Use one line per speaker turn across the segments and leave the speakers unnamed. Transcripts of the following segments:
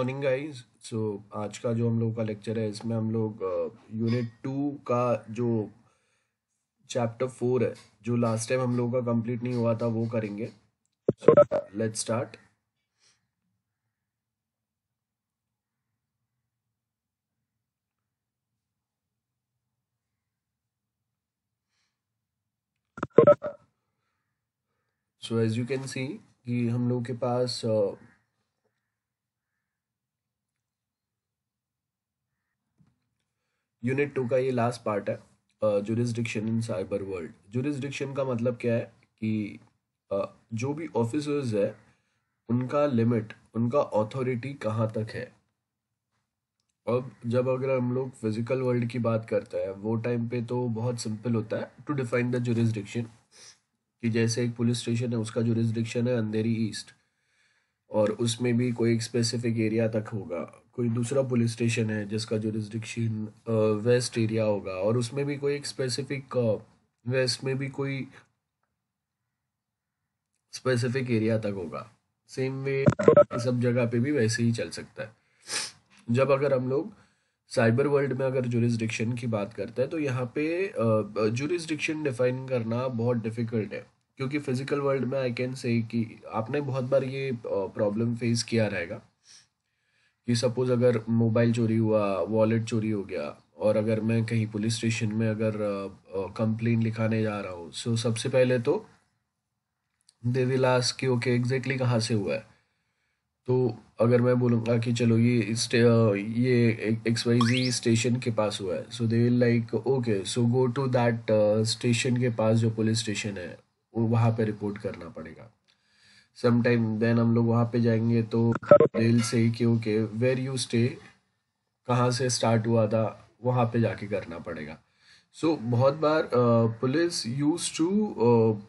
Morning guys so आज का जो हम लोग का लेक्चर है इसमें हम लोग यूनिट uh, टू का जो चैप्टर फोर है जो लास्ट टाइम हम लोग का कंप्लीट नहीं हुआ था वो करेंगे let's start so as you can see कि हम लोगों के पास uh, यूनिट टू का ये लास्ट पार्ट है jurisdiction in cyber world jurisdiction का मतलब क्या है कि uh, जो भी ऑफिसर्स है उनका लिमिट उनका ऑथोरिटी कहाँ तक है अब जब अगर हम लोग फिजिकल वर्ल्ड की बात करते हैं वो टाइम पे तो बहुत सिंपल होता है टू डिफाइन द जुरिस्डिक्शन कि जैसे एक पुलिस स्टेशन है उसका जुरिस्डिक्शन है अंधेरी ईस्ट और उसमें भी कोई एक स्पेसिफिक एरिया तक होगा कोई दूसरा पुलिस स्टेशन है जिसका रिस्ट्रिक्शन वेस्ट एरिया होगा और उसमें भी कोई एक स्पेसिफिक वेस्ट में भी कोई स्पेसिफिक एरिया तक होगा सेम वे सब जगह पे भी वैसे ही चल सकता है जब अगर हम लोग साइबर वर्ल्ड में अगर जुरिस्डिक्शन की बात करते हैं तो यहाँ पे जुरिस्डिक्शन डिफाइन करना बहुत डिफिकल्ट है क्योंकि फिजिकल वर्ल्ड में आई कैन से कि आपने बहुत बार ये प्रॉब्लम फेस किया रहेगा कि सपोज़ अगर मोबाइल चोरी हुआ वॉलेट चोरी हो गया और अगर मैं कहीं पुलिस स्टेशन में अगर कंप्लेन लिखाने जा रहा हूँ सो सबसे पहले तो दे विल आस्क कि ओके एग्जैक्टली कहाँ से हुआ है तो अगर मैं बोलूँगा कि चलो ये ये एक्स वाई जी स्टेशन के पास हुआ है so they will like okay so go to that station के पास जो पुलिस स्टेशन है वो वहाँ पर रिपोर्ट करना पड़ेगा समटाइम देन हम लोग वहाँ पे जाएंगे तो दिल से ही क्योंकि वेर यू स्टे कहाँ से स्टार्ट हुआ था वहाँ पे जाके करना पड़ेगा सो so, बहुत बार police use to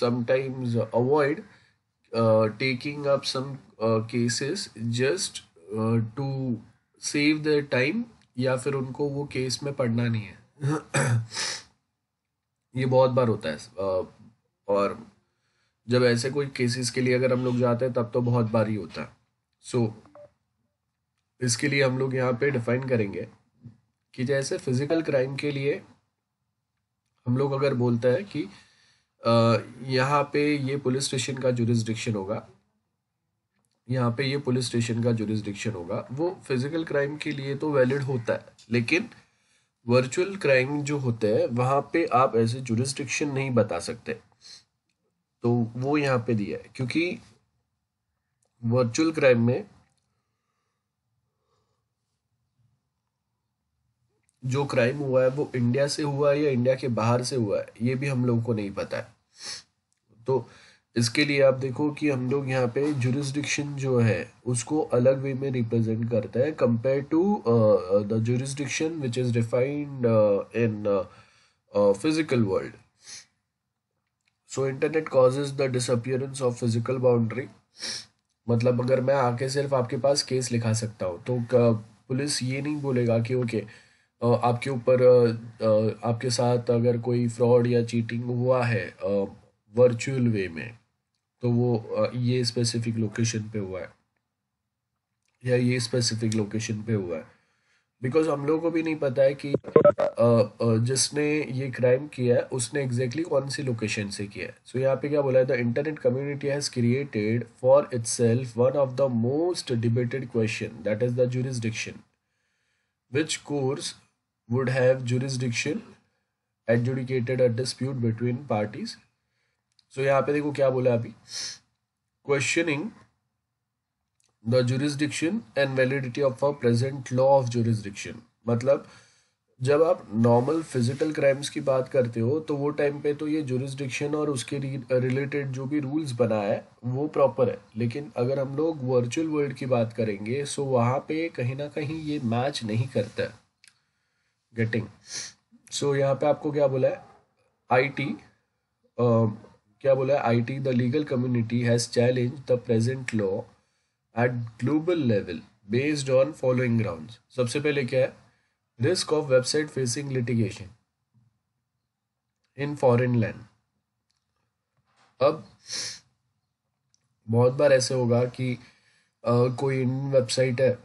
sometimes avoid taking up some cases just to save the time या फिर उनको वो केस में पढ़ना नहीं है ये बहुत बार होता है uh, और जब ऐसे कोई केसेस के लिए अगर हम लोग जाते हैं तब तो बहुत भारी होता है सो so, इसके लिए हम लोग यहाँ पे डिफाइन करेंगे कि जैसे फिजिकल क्राइम के लिए हम लोग अगर बोलते हैं कि यहाँ पे ये पुलिस स्टेशन का जुरिस्डिक्शन होगा यहाँ पे ये पुलिस स्टेशन का जुरिस्डिक्शन होगा वो फिजिकल क्राइम के लिए तो वैलिड होता है लेकिन वर्चुअल क्राइम जो होते हैं वहाँ पे आप ऐसे जुरिस्डिक्शन नहीं बता सकते तो वो यहाँ पे दिया है क्योंकि वर्चुअल क्राइम में जो क्राइम हुआ है वो इंडिया से हुआ है या इंडिया के बाहर से हुआ है ये भी हम लोगों को नहीं पता है तो इसके लिए आप देखो कि हम लोग यहाँ पे जुरिस्डिक्शन जो है उसको अलग वे में रिप्रेजेंट करता है compare to the jurisdiction which is defined in physical world so internet causes the disappearance of physical boundary मतलब अगर मैं आके सिर्फ आपके पास केस लिखा सकता हूँ तो पुलिस ये नहीं बोलेगा कि ओके आपके ऊपर आपके साथ अगर कोई फ्रॉड या चीटिंग हुआ है वर्चुअल वे में तो वो ये स्पेसिफिक लोकेशन पे हुआ है या ये स्पेसिफिक लोकेशन पे हुआ है बिकॉज हम लोगों को भी नहीं पता है कि जिसने ये क्राइम किया है उसने एग्जैक्टली कौन सी लोकेशन से किया है सो यहाँ पे क्या बोला है the internet community has created for self one of the most debated question that is the jurisdiction which courts would have jurisdiction adjudicated a dispute between parties so यहाँ पे देखो क्या बोला अभी questioning the jurisdiction and validity of a present law of jurisdiction मतलब जब आप normal physical crimes की बात करते हो तो वो टाइम पे तो ये जुरिस्डिक्शन और उसके रिलेटेड जो भी रूल्स बना है वो प्रॉपर है लेकिन अगर हम लोग वर्चुअल वर्ल्ड की बात करेंगे सो वहाँ पे कहीं ना कहीं ये मैच नहीं करता है गेटिंग सो यहाँ पे आपको क्या बोला है आईटी uh, क्या बोला है IT the legal community has challenge the present law at global level based on following ground सबसे पहले क्या है risk of website facing litigation in foreign land अब बहुत बार ऐसे होगा कि आ, कोई इन वेबसाइट है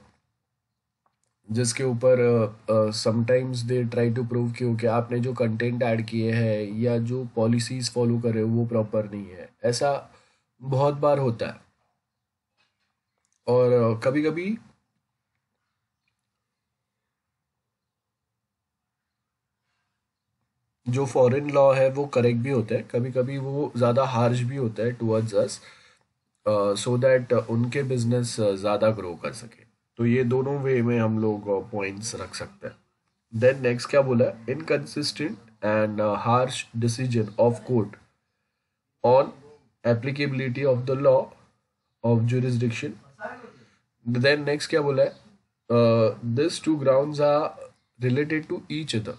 जिसके ऊपर sometimes they try to prove कि ओके आपने जो कंटेंट ऐड किए हैं या जो पॉलिसीज फॉलो कर रहे हो वो प्रॉपर नहीं है ऐसा बहुत बार होता है और कभी कभी जो फॉरेन लॉ है वो करेक्ट भी होता है कभी कभी वो ज़्यादा हार्श भी होता है टुवर्ड्स अस सो दैट उनके बिजनेस ज़्यादा ग्रो कर सके तो ये दोनों वे में हम लोग पॉइंट्स रख सकते हैं देन नेक्स्ट क्या बोला inconsistent and harsh decision of court on applicability of the law of jurisdiction then next क्या बोला है this two grounds are related to each other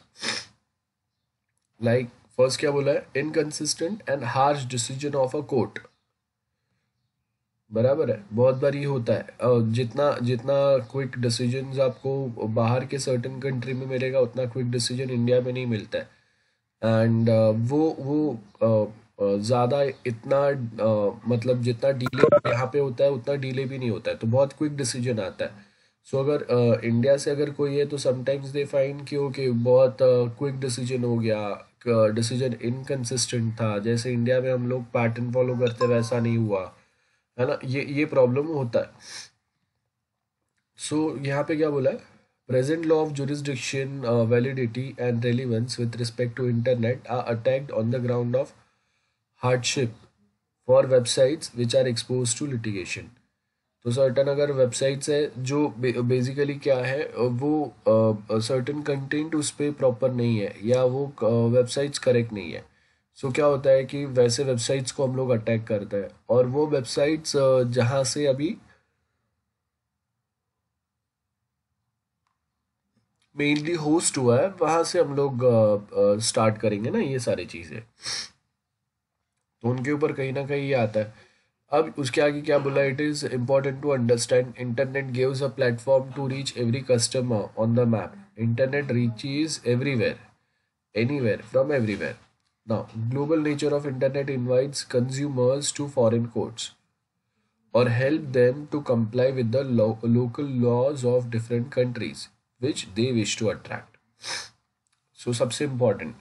like first क्या बोला है inconsistent and harsh decision of a court बराबर है बहुत बार ये होता है uh, जितना जितना क्विक डिसीजन आपको बाहर के सर्टन कंट्री में मिलेगा उतना क्विक डिसीजन इंडिया में नहीं मिलता है एंड uh, वो वो uh, ज़्यादा इतना आ, मतलब जितना डिले यहाँ पे होता है उतना डिले भी नहीं होता है तो बहुत क्विक डिसीजन आता है सो so, अगर आ, इंडिया से अगर कोई है तो समटाइम्स दे फाइन कि ओके बहुत क्विक डिसीजन हो गया डिसीजन इनकन्सिस्टेंट था जैसे इंडिया में हम लोग पैटर्न फॉलो करते वैसा नहीं हुआ है ना ये ये प्रॉब्लम होता है सो so, यहाँ पे क्या बोला है present law of jurisdiction validity and relevance relevance respect to internet are attacked on the ground of hardship for websites which are expose to litigation तो सर्टन अगर वेबसाइट्स है जो बेसिकली क्या है वो सर्टन कंटेंट उस पर प्रॉपर नहीं है या वो वेबसाइट्स करेक्ट नहीं है सो so, क्या होता है कि वैसे वेबसाइट्स को हम लोग अटैक करते हैं और वो वेबसाइट्स जहाँ से अभी मेनली होस्ट हुआ है वहाँ से हम लोग स्टार्ट करेंगे ना ये सारी चीज़ें तो उनके ऊपर कहीं ना कहीं ये आता है अब उसके आगे क्या बोला it is important to understand internet gives a platform to reach every customer on the map internet reach is everywhere anywhere from everywhere now global nature of internet invites consumers to foreign courts और help them to comply with the local laws of different countries which they wish to attract so सबसे important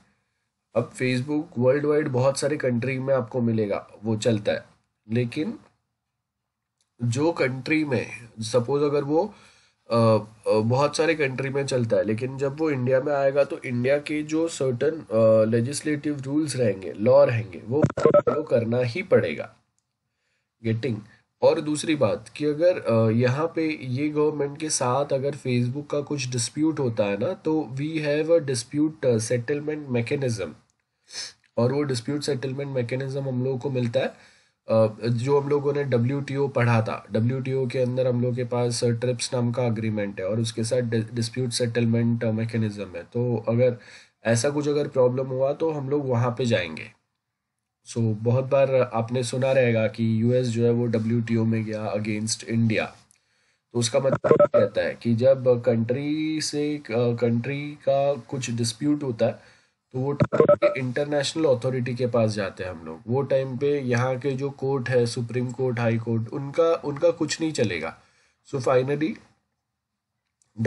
अब Facebook world wide बहुत सारे country में आपको मिलेगा वो चलता है लेकिन जो कंट्री में सपोज अगर वो आ, आ, बहुत सारे कंट्री में चलता है लेकिन जब वो इंडिया में आएगा तो इंडिया के जो सर्टन लेजिस्लेटिव रूल्स रहेंगे लॉ रहेंगे वो फॉलो करना ही पड़ेगा गेटिंग और दूसरी बात कि अगर यहाँ पे ये गवर्नमेंट के साथ अगर फेसबुक का कुछ डिस्प्यूट होता है ना तो we have a dispute settlement mechanism और वो डिस्प्यूट सेटलमेंट मैकेनिज्म हम लोगों को मिलता है जो हम लोगों ने डब्ल्यू पढ़ा था डब्ल्यू के अंदर हम लोग के पास ट्रिप्स नाम का अग्रीमेंट है और उसके साथ डिस्प्यूट सेटलमेंट मैकेनिज्म है तो अगर ऐसा कुछ अगर प्रॉब्लम हुआ तो हम लोग वहाँ पे जाएंगे सो so, बहुत बार आपने सुना रहेगा कि यूएस जो है वो डब्ल्यू में गया अगेंस्ट इंडिया तो उसका मतलब रहता है कि जब कंट्री से कंट्री का कुछ डिस्प्यूट होता है तो वो टाइम इंटरनेशनल अथॉरिटी के पास जाते हैं हम लोग वो टाइम पे यहाँ के जो कोर्ट है सुप्रीम कोर्ट हाई कोर्ट उनका उनका कुछ नहीं चलेगा सो फाइनली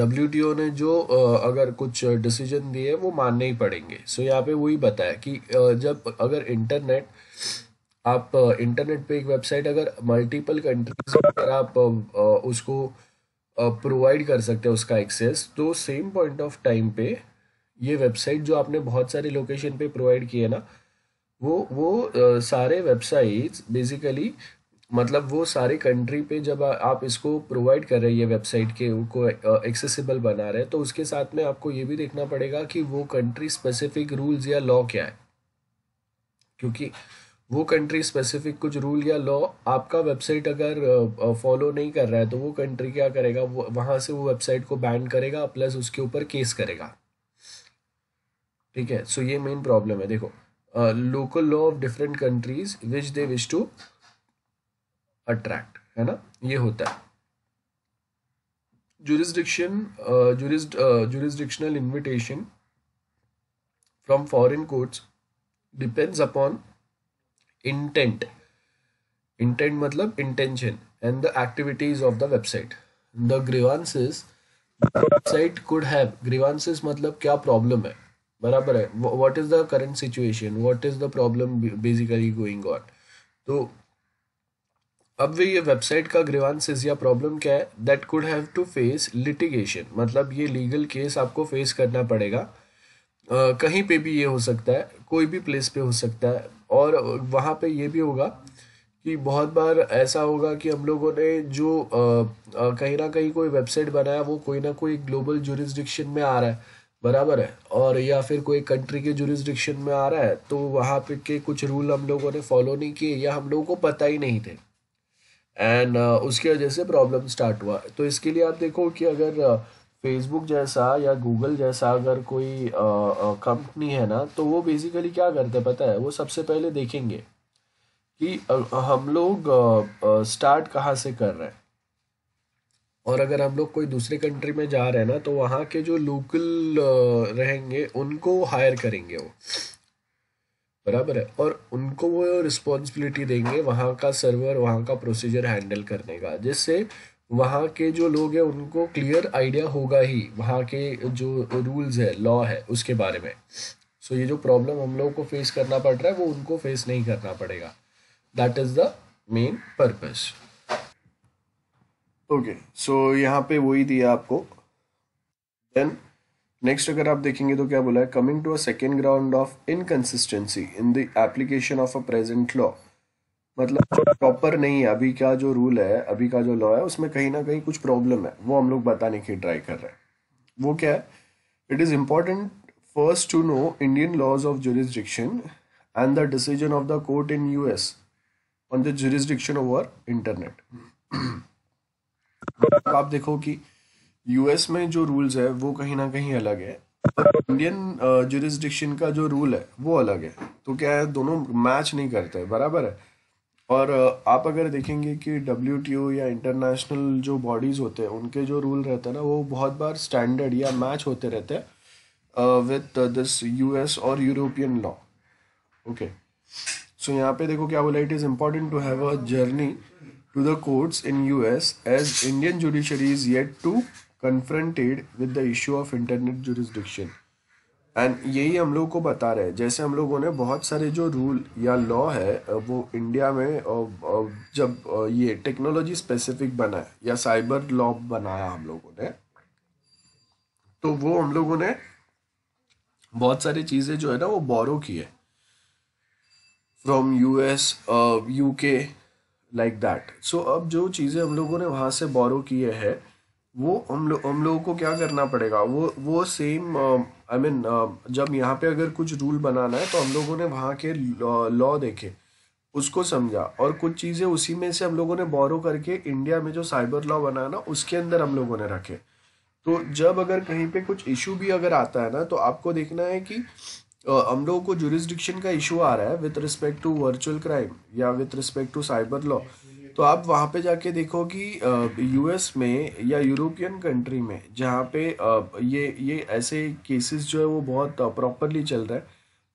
डब्ल्यू ने जो अगर कुछ डिसीजन दिए वो मानने ही पड़ेंगे सो so, यहाँ पे वही बताया कि जब अगर इंटरनेट आप इंटरनेट पे एक वेबसाइट अगर मल्टीपल कंट्रीज अगर आप उसको प्रोवाइड कर सकते हैं उसका एक्सेस तो सेम पॉइंट ऑफ टाइम पे ये वेबसाइट जो आपने बहुत सारी लोकेशन पे प्रोवाइड किए ना वो वो आ, सारे वेबसाइट्स बेसिकली मतलब वो सारे कंट्री पे जब आ, आप इसको प्रोवाइड कर रहे हैं ये वेबसाइट के उनको एक्सेसिबल बना रहे हैं तो उसके साथ में आपको ये भी देखना पड़ेगा कि वो कंट्री स्पेसिफिक रूल्स या लॉ क्या है क्योंकि वो कंट्री स्पेसिफिक कुछ रूल या लॉ आपका वेबसाइट अगर फॉलो नहीं कर रहा है तो वो कंट्री क्या करेगा वो वहाँ से वो वेबसाइट को बैन करेगा प्लस उसके ऊपर केस करेगा ठीक है सो ये मेन प्रॉब्लम है देखो local law of different countries which they wish to attract है ना ये होता है jurisdiction jurisdictional invitation from foreign courts depends upon intent intent मतलब intention and the activities of the website the grievances website could have grievances मतलब क्या problem है बराबर है what is the current situation what is the problem basically going on तो अब वे ये website का ग्रीवांसेस या प्रॉब्लम क्या है that could have to face litigation मतलब ये लीगल केस आपको फेस करना पड़ेगा Uh, कहीं पे भी ये हो सकता है कोई भी प्लेस पे हो सकता है और वहाँ पे ये भी होगा कि बहुत बार ऐसा होगा कि हम लोगों ने जो uh, uh, कहीं ना कहीं कोई वेबसाइट बनाया वो कोई ना कोई ग्लोबल जुरिस्डिक्शन में आ रहा है बराबर है और या फिर कोई कंट्री के जुरिस्डिक्शन में आ रहा है तो वहाँ पे के कुछ रूल हम लोगों ने फॉलो नहीं किए या हम लोगों को पता ही नहीं थे एंड uh, उसकी वजह से प्रॉब्लम स्टार्ट हुआ तो इसके लिए आप देखो कि अगर फेसबुक uh, जैसा या गूगल जैसा अगर कोई कंपनी uh, है ना तो वो बेसिकली क्या करते हैं पता है वो सबसे पहले देखेंगे कि हम लोग स्टार्ट कहाँ से कर रहे हैं और अगर हम लोग कोई दूसरे कंट्री में जा रहे हैं ना तो वहाँ के जो लोकल रहेंगे उनको हायर करेंगे वो बराबर है और उनको वो रिस्पॉन्सिबिलिटी देंगे वहाँ का सर्वर वहाँ का प्रोसीजर हैंडल करने का जिससे वहाँ के जो लोग हैं उनको क्लियर आइडिया होगा ही वहाँ के जो रूल्स है लॉ है उसके बारे में सो so, ये जो प्रॉब्लम हम लोगों को फेस करना पड़ रहा है वो उनको फेस नहीं करना पड़ेगा that is the main purpose okay so यहाँ पे वही दिया आपको देन नेक्स्ट अगर आप देखेंगे तो क्या बोला है coming to a second ground of inconsistency in the application of a present law मतलब प्रॉपर नहीं है अभी का जो रूल है अभी का जो लॉ है उसमें कहीं ना कहीं कुछ प्रॉब्लम है वो हम लोग बताने की ट्राई कर रहे हैं वो क्या है it is important first to know Indian laws of jurisdiction and the decision of the court in US on the jurisdiction over internet आप देखो कि यूएस में जो रूल्स है वो कहीं ना कहीं अलग है और इंडियन जुरिस्डिक्शन का जो रूल है वो अलग है तो क्या है दोनों मैच नहीं करते है बराबर है और आप अगर देखेंगे कि डब्ल्यू या इंटरनेशनल जो बॉडीज़ होते हैं उनके जो रूल रहते हैं ना वो बहुत बार स्टैंडर्ड या मैच होते रहते हैं विथ दिस यूएस और यूरोपियन लॉ ओके सो यहाँ पे देखो क्या बोला it is important to have a journey to the courts in US as Indian judiciary is yet to confronted with the issue of internet jurisdiction and यही हम लोग को बता रहे हैं जैसे हम लोगों ने बहुत सारे जो रूल या लॉ है वो इंडिया में जब ये टेक्नोलॉजी स्पेसिफिक बना है या साइबर लॉ बनाया हम लोगों ने तो वो हम लोगों ने बहुत सारी चीज़ें जो है ना वो बोरो की है from US UK like that so अब जो चीज़ें हम लोगों ने वहाँ से बोरो किए हैं वो हम लोग हम लोगों को क्या करना पड़ेगा वो वो सेम आई मीन जब यहाँ पे अगर कुछ रूल बनाना है तो हम लोगों ने वहाँ के लॉ uh, देखे उसको समझा और कुछ चीज़ें उसी में से हम लोगों ने बोरो करके इंडिया में जो साइबर लॉ बना ना उसके अंदर हम लोगों ने रखे तो जब अगर कहीं पे कुछ इशू भी अगर आता है ना तो आपको देखना है कि हम लोगों को जुरिस्डिक्शन का इशू आ रहा है with respect to virtual crime या with respect to cyber law तो आप वहाँ पे जाके देखो कि यूएस में या यूरोपियन कंट्री में जहाँ पे ये ये ऐसे केसेस जो है वो बहुत प्रॉपरली चल रहा है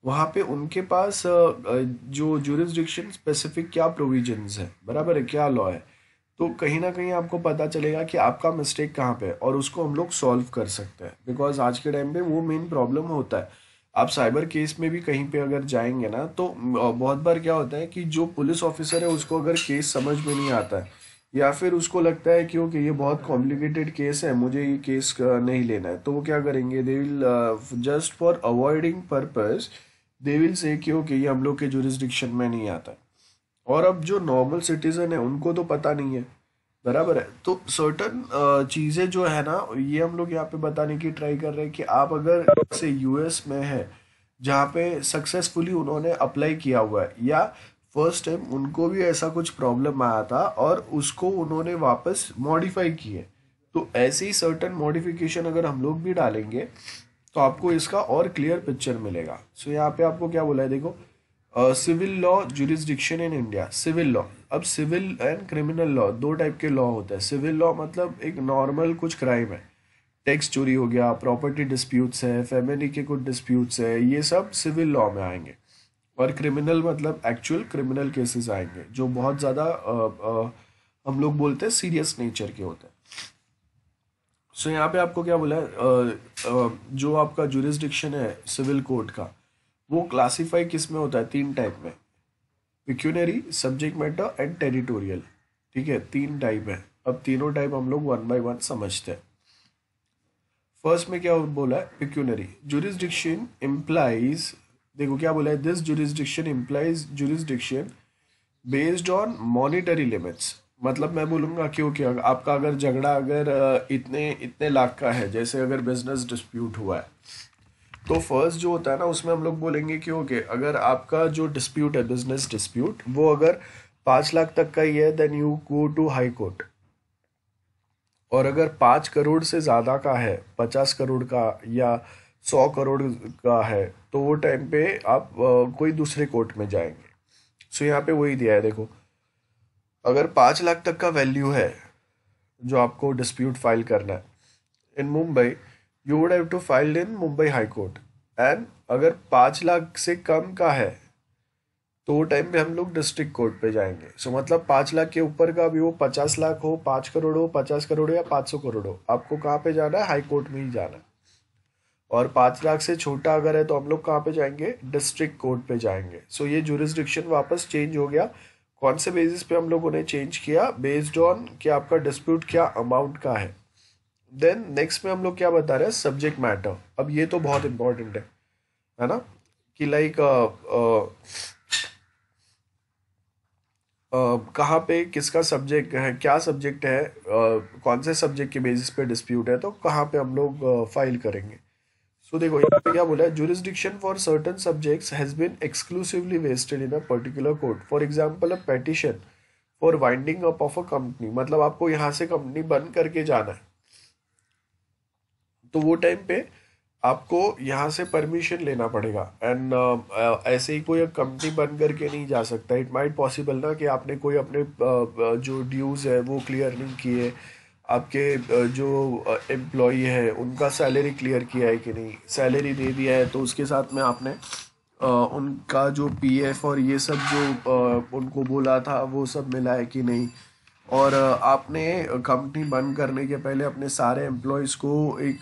वहाँ पे उनके पास जो जुरिस्डिक्शन स्पेसिफिक क्या प्रोविजंस है बराबर है क्या लॉ है तो कहीं ना कहीं आपको पता चलेगा कि आपका मिस्टेक कहाँ पे है और उसको हम लोग सॉल्व कर सकते हैं बिकॉज आज के टाइम पे वो मेन प्रॉब्लम होता है आप साइबर केस में भी कहीं पे अगर जाएंगे ना तो बहुत बार क्या होता है कि जो पुलिस ऑफिसर है उसको अगर केस समझ में नहीं आता है या फिर उसको लगता है कि ओके ये बहुत कॉम्प्लिकेटेड केस है मुझे ये केस नहीं लेना है तो वो क्या करेंगे they will just for avoiding purpose they will say कि ओके ये हम लोग के जुरिस्डिक्शन में नहीं आता और अब जो नॉर्मल सिटीजन है उनको तो पता नहीं है बराबर है तो सर्टन चीज़ें जो है ना ये हम लोग यहाँ पे बताने की ट्राई कर रहे हैं कि आप अगर से यूएस में है जहाँ पे सक्सेसफुली उन्होंने अप्लाई किया हुआ है या फर्स्ट टाइम उनको भी ऐसा कुछ प्रॉब्लम आया था और उसको उन्होंने वापस मॉडिफाई किए तो ऐसे ही सर्टन मॉडिफिकेशन अगर हम लोग भी डालेंगे तो आपको इसका और क्लियर पिक्चर मिलेगा सो so, यहाँ पे आपको क्या बोला है देखो civil law jurisdiction in India civil law अब सिविल एंड क्रिमिनल लॉ दो टाइप के लॉ होते हैं सिविल लॉ मतलब एक नॉर्मल कुछ क्राइम है टैक्स चोरी हो गया प्रॉपर्टी डिस्प्यूट्स है फैमिली के कुछ डिस्प्यूट्स है ये सब सिविल लॉ में आएंगे और क्रिमिनल मतलब एक्चुअल क्रिमिनल केसेस आएंगे जो बहुत ज़्यादा हम लोग बोलते हैं सीरियस नेचर के होते हैं सो so, यहाँ पे आपको क्या बोला है आ, जो आपका जुरिस्डिक्शन है सिविल कोर्ट का वो क्लासीफाई किस में होता है तीन टाइप में pecuniary subject matter and territorial ठीक है तीन टाइप है अब तीनों टाइप हम लोग वन बाय वन समझते हैं फर्स्ट में क्या बोला है पिक्यूनरी जुरिस्डिक्शन इम्प्लाइज देखो क्या बोला है this jurisdiction implies jurisdiction based on monetary limits मतलब मैं बोलूँगा क्यों कि आपका अगर झगड़ा अगर इतने इतने लाख का है जैसे अगर बिजनेस डिस्प्यूट हुआ है तो फर्स्ट जो होता है ना उसमें हम लोग बोलेंगे कि ओके अगर आपका जो डिस्प्यूट है बिजनेस डिस्प्यूट वो अगर पाँच लाख तक का ही है then you go to high court और अगर पाँच करोड़ से ज़्यादा का है पचास करोड़ का या सौ करोड़ का है तो वो टाइम पे आप कोई दूसरे कोर्ट में जाएंगे सो यहाँ पे वही दिया है देखो अगर पाँच लाख तक का वैल्यू है जो आपको डिस्प्यूट फाइल करना है in Mumbai you would have to filed in Mumbai high court and अगर पाँच लाख से कम का है तो वो टाइम में हम लोग डिस्ट्रिक्ट कोर्ट पे जाएंगे सो so, मतलब पाँच लाख के ऊपर का भी वो पचास लाख हो पाँच करोड़ हो पचास करोड़ हो या पाँच सौ करोड़ हो आपको कहाँ पे जाना है हाई कोर्ट में ही जाना है और पाँच लाख से छोटा अगर है तो हम लोग कहाँ पे जाएंगे डिस्ट्रिक्ट कोर्ट पे जाएंगे सो so, ये जुरिस्डिक्शन वापस चेंज हो गया कौन से बेसिस पे हम लोगों ने चेंज किया बेस्ड ऑन कि आपका डिस्प्यूट क्या अमाउंट का है देन नेक्स्ट में हम लोग क्या बता रहे हैं सब्जेक्ट मैटर अब ये तो बहुत इंपॉर्टेंट है है ना कि लाइक uh, uh, uh, कहाँ पे किसका सब्जेक्ट है क्या सब्जेक्ट है आ, कौन से सब्जेक्ट के बेसिस पे डिस्प्यूट है तो कहाँ पे हम लोग फाइल करेंगे सो so, देखो यहाँ पे क्या बोला है jurisdiction for certain subjects has been exclusively vested in a particular court for example a petition for winding up of a company मतलब आपको यहाँ से कंपनी बंद करके जाना है तो वो टाइम पे आपको यहाँ से परमिशन लेना पड़ेगा एंड uh, ऐसे ही कोई कंपनी बन करके नहीं जा सकता इट माइट पॉसिबल ना कि आपने कोई अपने uh, uh जो ड्यूज़ है वो क्लियर नहीं किए आपके uh, जो एम्प्लॉय uh, है उनका सैलरी क्लियर किया है कि नहीं सैलरी दे दिया है तो उसके साथ में आपने उनका जो पीएफ और ये सब जो उनको बोला था वो सब मिला है कि नहीं और आपने कंपनी बंद करने के पहले अपने सारे एम्प्लॉयज़ को एक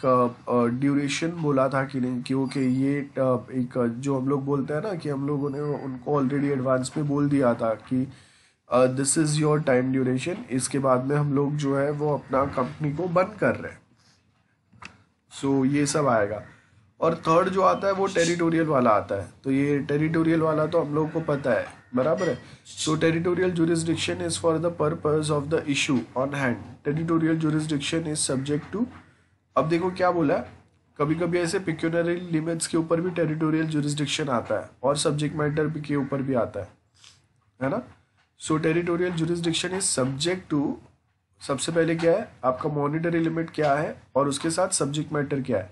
ड्यूरेशन बोला था कि नहीं क्योंकि ये एक जो हम लोग बोलते हैं ना कि हम लोगों ने उनको ऑलरेडी एडवांस में बोल दिया था कि this is your time duration इसके बाद में हम लोग जो है वो अपना कंपनी को बंद कर रहे हैं सो so, ये सब आएगा और थर्ड जो आता है वो टेरिटोरियल वाला आता है तो ये टेरिटोरियल वाला तो हम लोग को पता है बराबर है so territorial jurisdiction is for the purpose of the issue on hand territorial jurisdiction is subject to अब देखो क्या बोला कभी कभी ऐसे पिक्यूनरी लिमिट्स के ऊपर भी टेरिटोरियल जुरिस्डिक्शन आता है और सब्जेक्ट मैटर के ऊपर भी आता है है ना so territorial jurisdiction is subject to सबसे पहले क्या है आपका मॉनिटरी लिमिट क्या है और उसके साथ सब्जेक्ट मैटर क्या है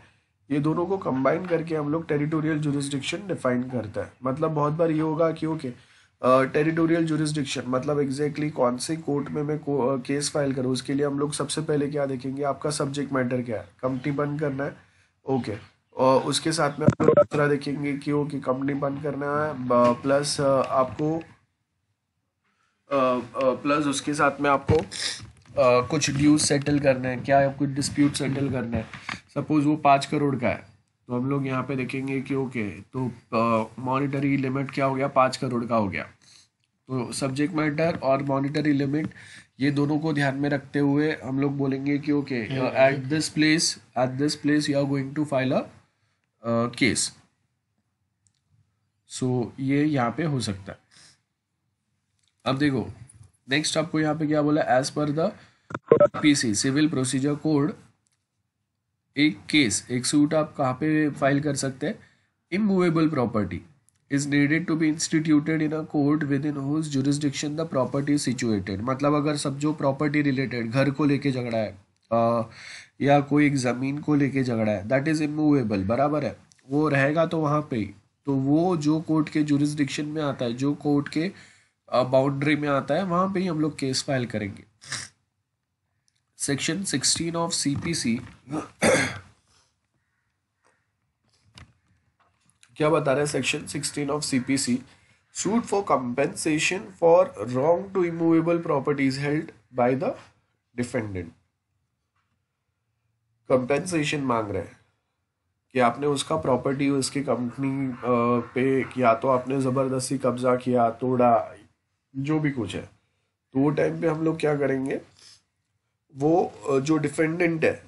ये दोनों को कंबाइन करके हम लोग टेरिटोरियल जुरिस्डिक्शन डिफाइन करते हैं मतलब बहुत बार ये होगा कि ओके okay, टेरिटोरियल जुरिस्डिक्शन मतलब एग्जैक्टली exactly कौन से कोर्ट में मैं केस फाइल करूँ उसके लिए हम लोग सबसे पहले क्या देखेंगे आपका सब्जेक्ट मैटर क्या है कंपनी बंद करना है ओके और उसके साथ में आप लोग दूसरा देखेंगे कि ओके कंपनी बंद करना है प्लस आपको प्लस उसके साथ में आपको कुछ ड्यूज सेटल करना है क्या आपको डिस्प्यूट सेटल करना है सपोज वो पाँच करोड़ का है तो हम लोग यहाँ पे देखेंगे कि ओके तो मॉनिटरी uh, लिमिट क्या हो गया पाँच करोड़ का हो गया तो सब्जेक्ट मैटर और मॉनिटरी लिमिट ये दोनों को ध्यान में रखते हुए हम लोग बोलेंगे कि okay at this place at this place you are going to file a case so ये यहाँ पे हो सकता है अब देखो नेक्स्ट आपको यहाँ पे क्या बोला as per the PC civil procedure code एक केस एक सूट आप कहाँ पे फाइल कर सकते हैं immovable property is needed to be instituted in a court with in jurisdiction the property is situated मतलब अगर सब जो प्रॉपर्टी रिलेटेड घर को लेके झगड़ा है आ, या कोई एक ज़मीन को लेके झगड़ा है दैट इज़ इमूवेबल बराबर है वो रहेगा तो वहाँ पे ही तो वो जो कोर्ट के जुरिस्डिक्शन में आता है जो कोर्ट के बाउंड्री में आता है वहाँ पे ही हम लोग केस फाइल करेंगे section 16 of cpc क्या बता रहे section 16 of CPC suit for compensation for wrong to immovable properties held by the defendant compensation मांग रहे हैं कि आपने उसका प्रॉपर्टी उसकी कंपनी पे या तो आपने ज़बरदस्ती कब्जा किया तोड़ा जो भी कुछ है तो वो टाइम पे हम लोग क्या करेंगे वो जो डिफेंडेंट है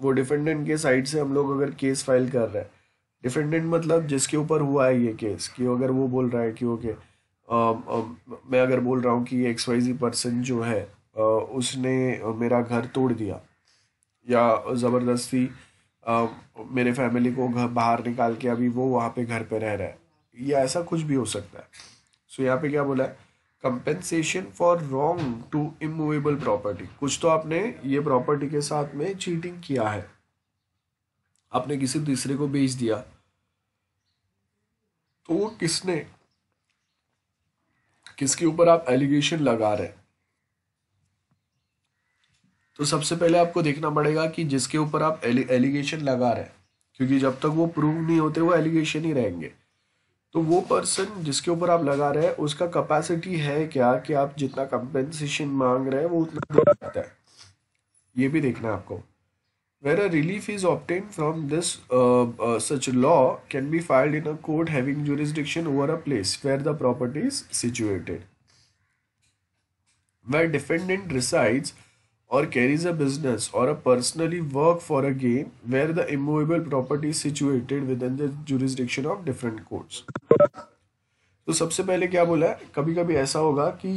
वो डिफेंडेंट के साइड से हम लोग अगर केस फाइल कर रहे हैं डिफेंडेंट मतलब जिसके ऊपर हुआ है ये केस कि अगर वो बोल रहा है कि ओके मैं अगर बोल रहा हूँ कि एक्स वाई जी पर्सन जो है आ, उसने मेरा घर तोड़ दिया या ज़बरदस्ती मेरे फैमिली को घर बाहर निकाल के अभी वो वहाँ पे घर पे रह रहा है या ऐसा कुछ भी हो सकता है सो यहाँ पे क्या बोला है compensation for wrong to immovable property कुछ तो आपने ये प्रॉपर्टी के साथ में चीटिंग किया है आपने किसी तीसरे को बेच दिया तो वो किसने किसके ऊपर आप एलिगेशन लगा रहे तो सबसे पहले आपको देखना पड़ेगा कि जिसके ऊपर आप एलिगेशन लगा रहे क्योंकि जब तक वो प्रूव नहीं होते वो एलिगेशन ही रहेंगे तो वो पर्सन जिसके ऊपर आप लगा रहे हैं उसका कैपेसिटी है क्या कि आप जितना कंपेंसेशन मांग रहे हैं वो उतना दे सकता है ये भी देखना है आपको where a relief is obtain from this such law can be filed in a court having jurisdiction over a place where the property is situated where defendant resides or carries a business or a personally work for a game where the immovable property is situated within the jurisdiction of different courts. तो सबसे पहले क्या बोला है कभी कभी ऐसा होगा कि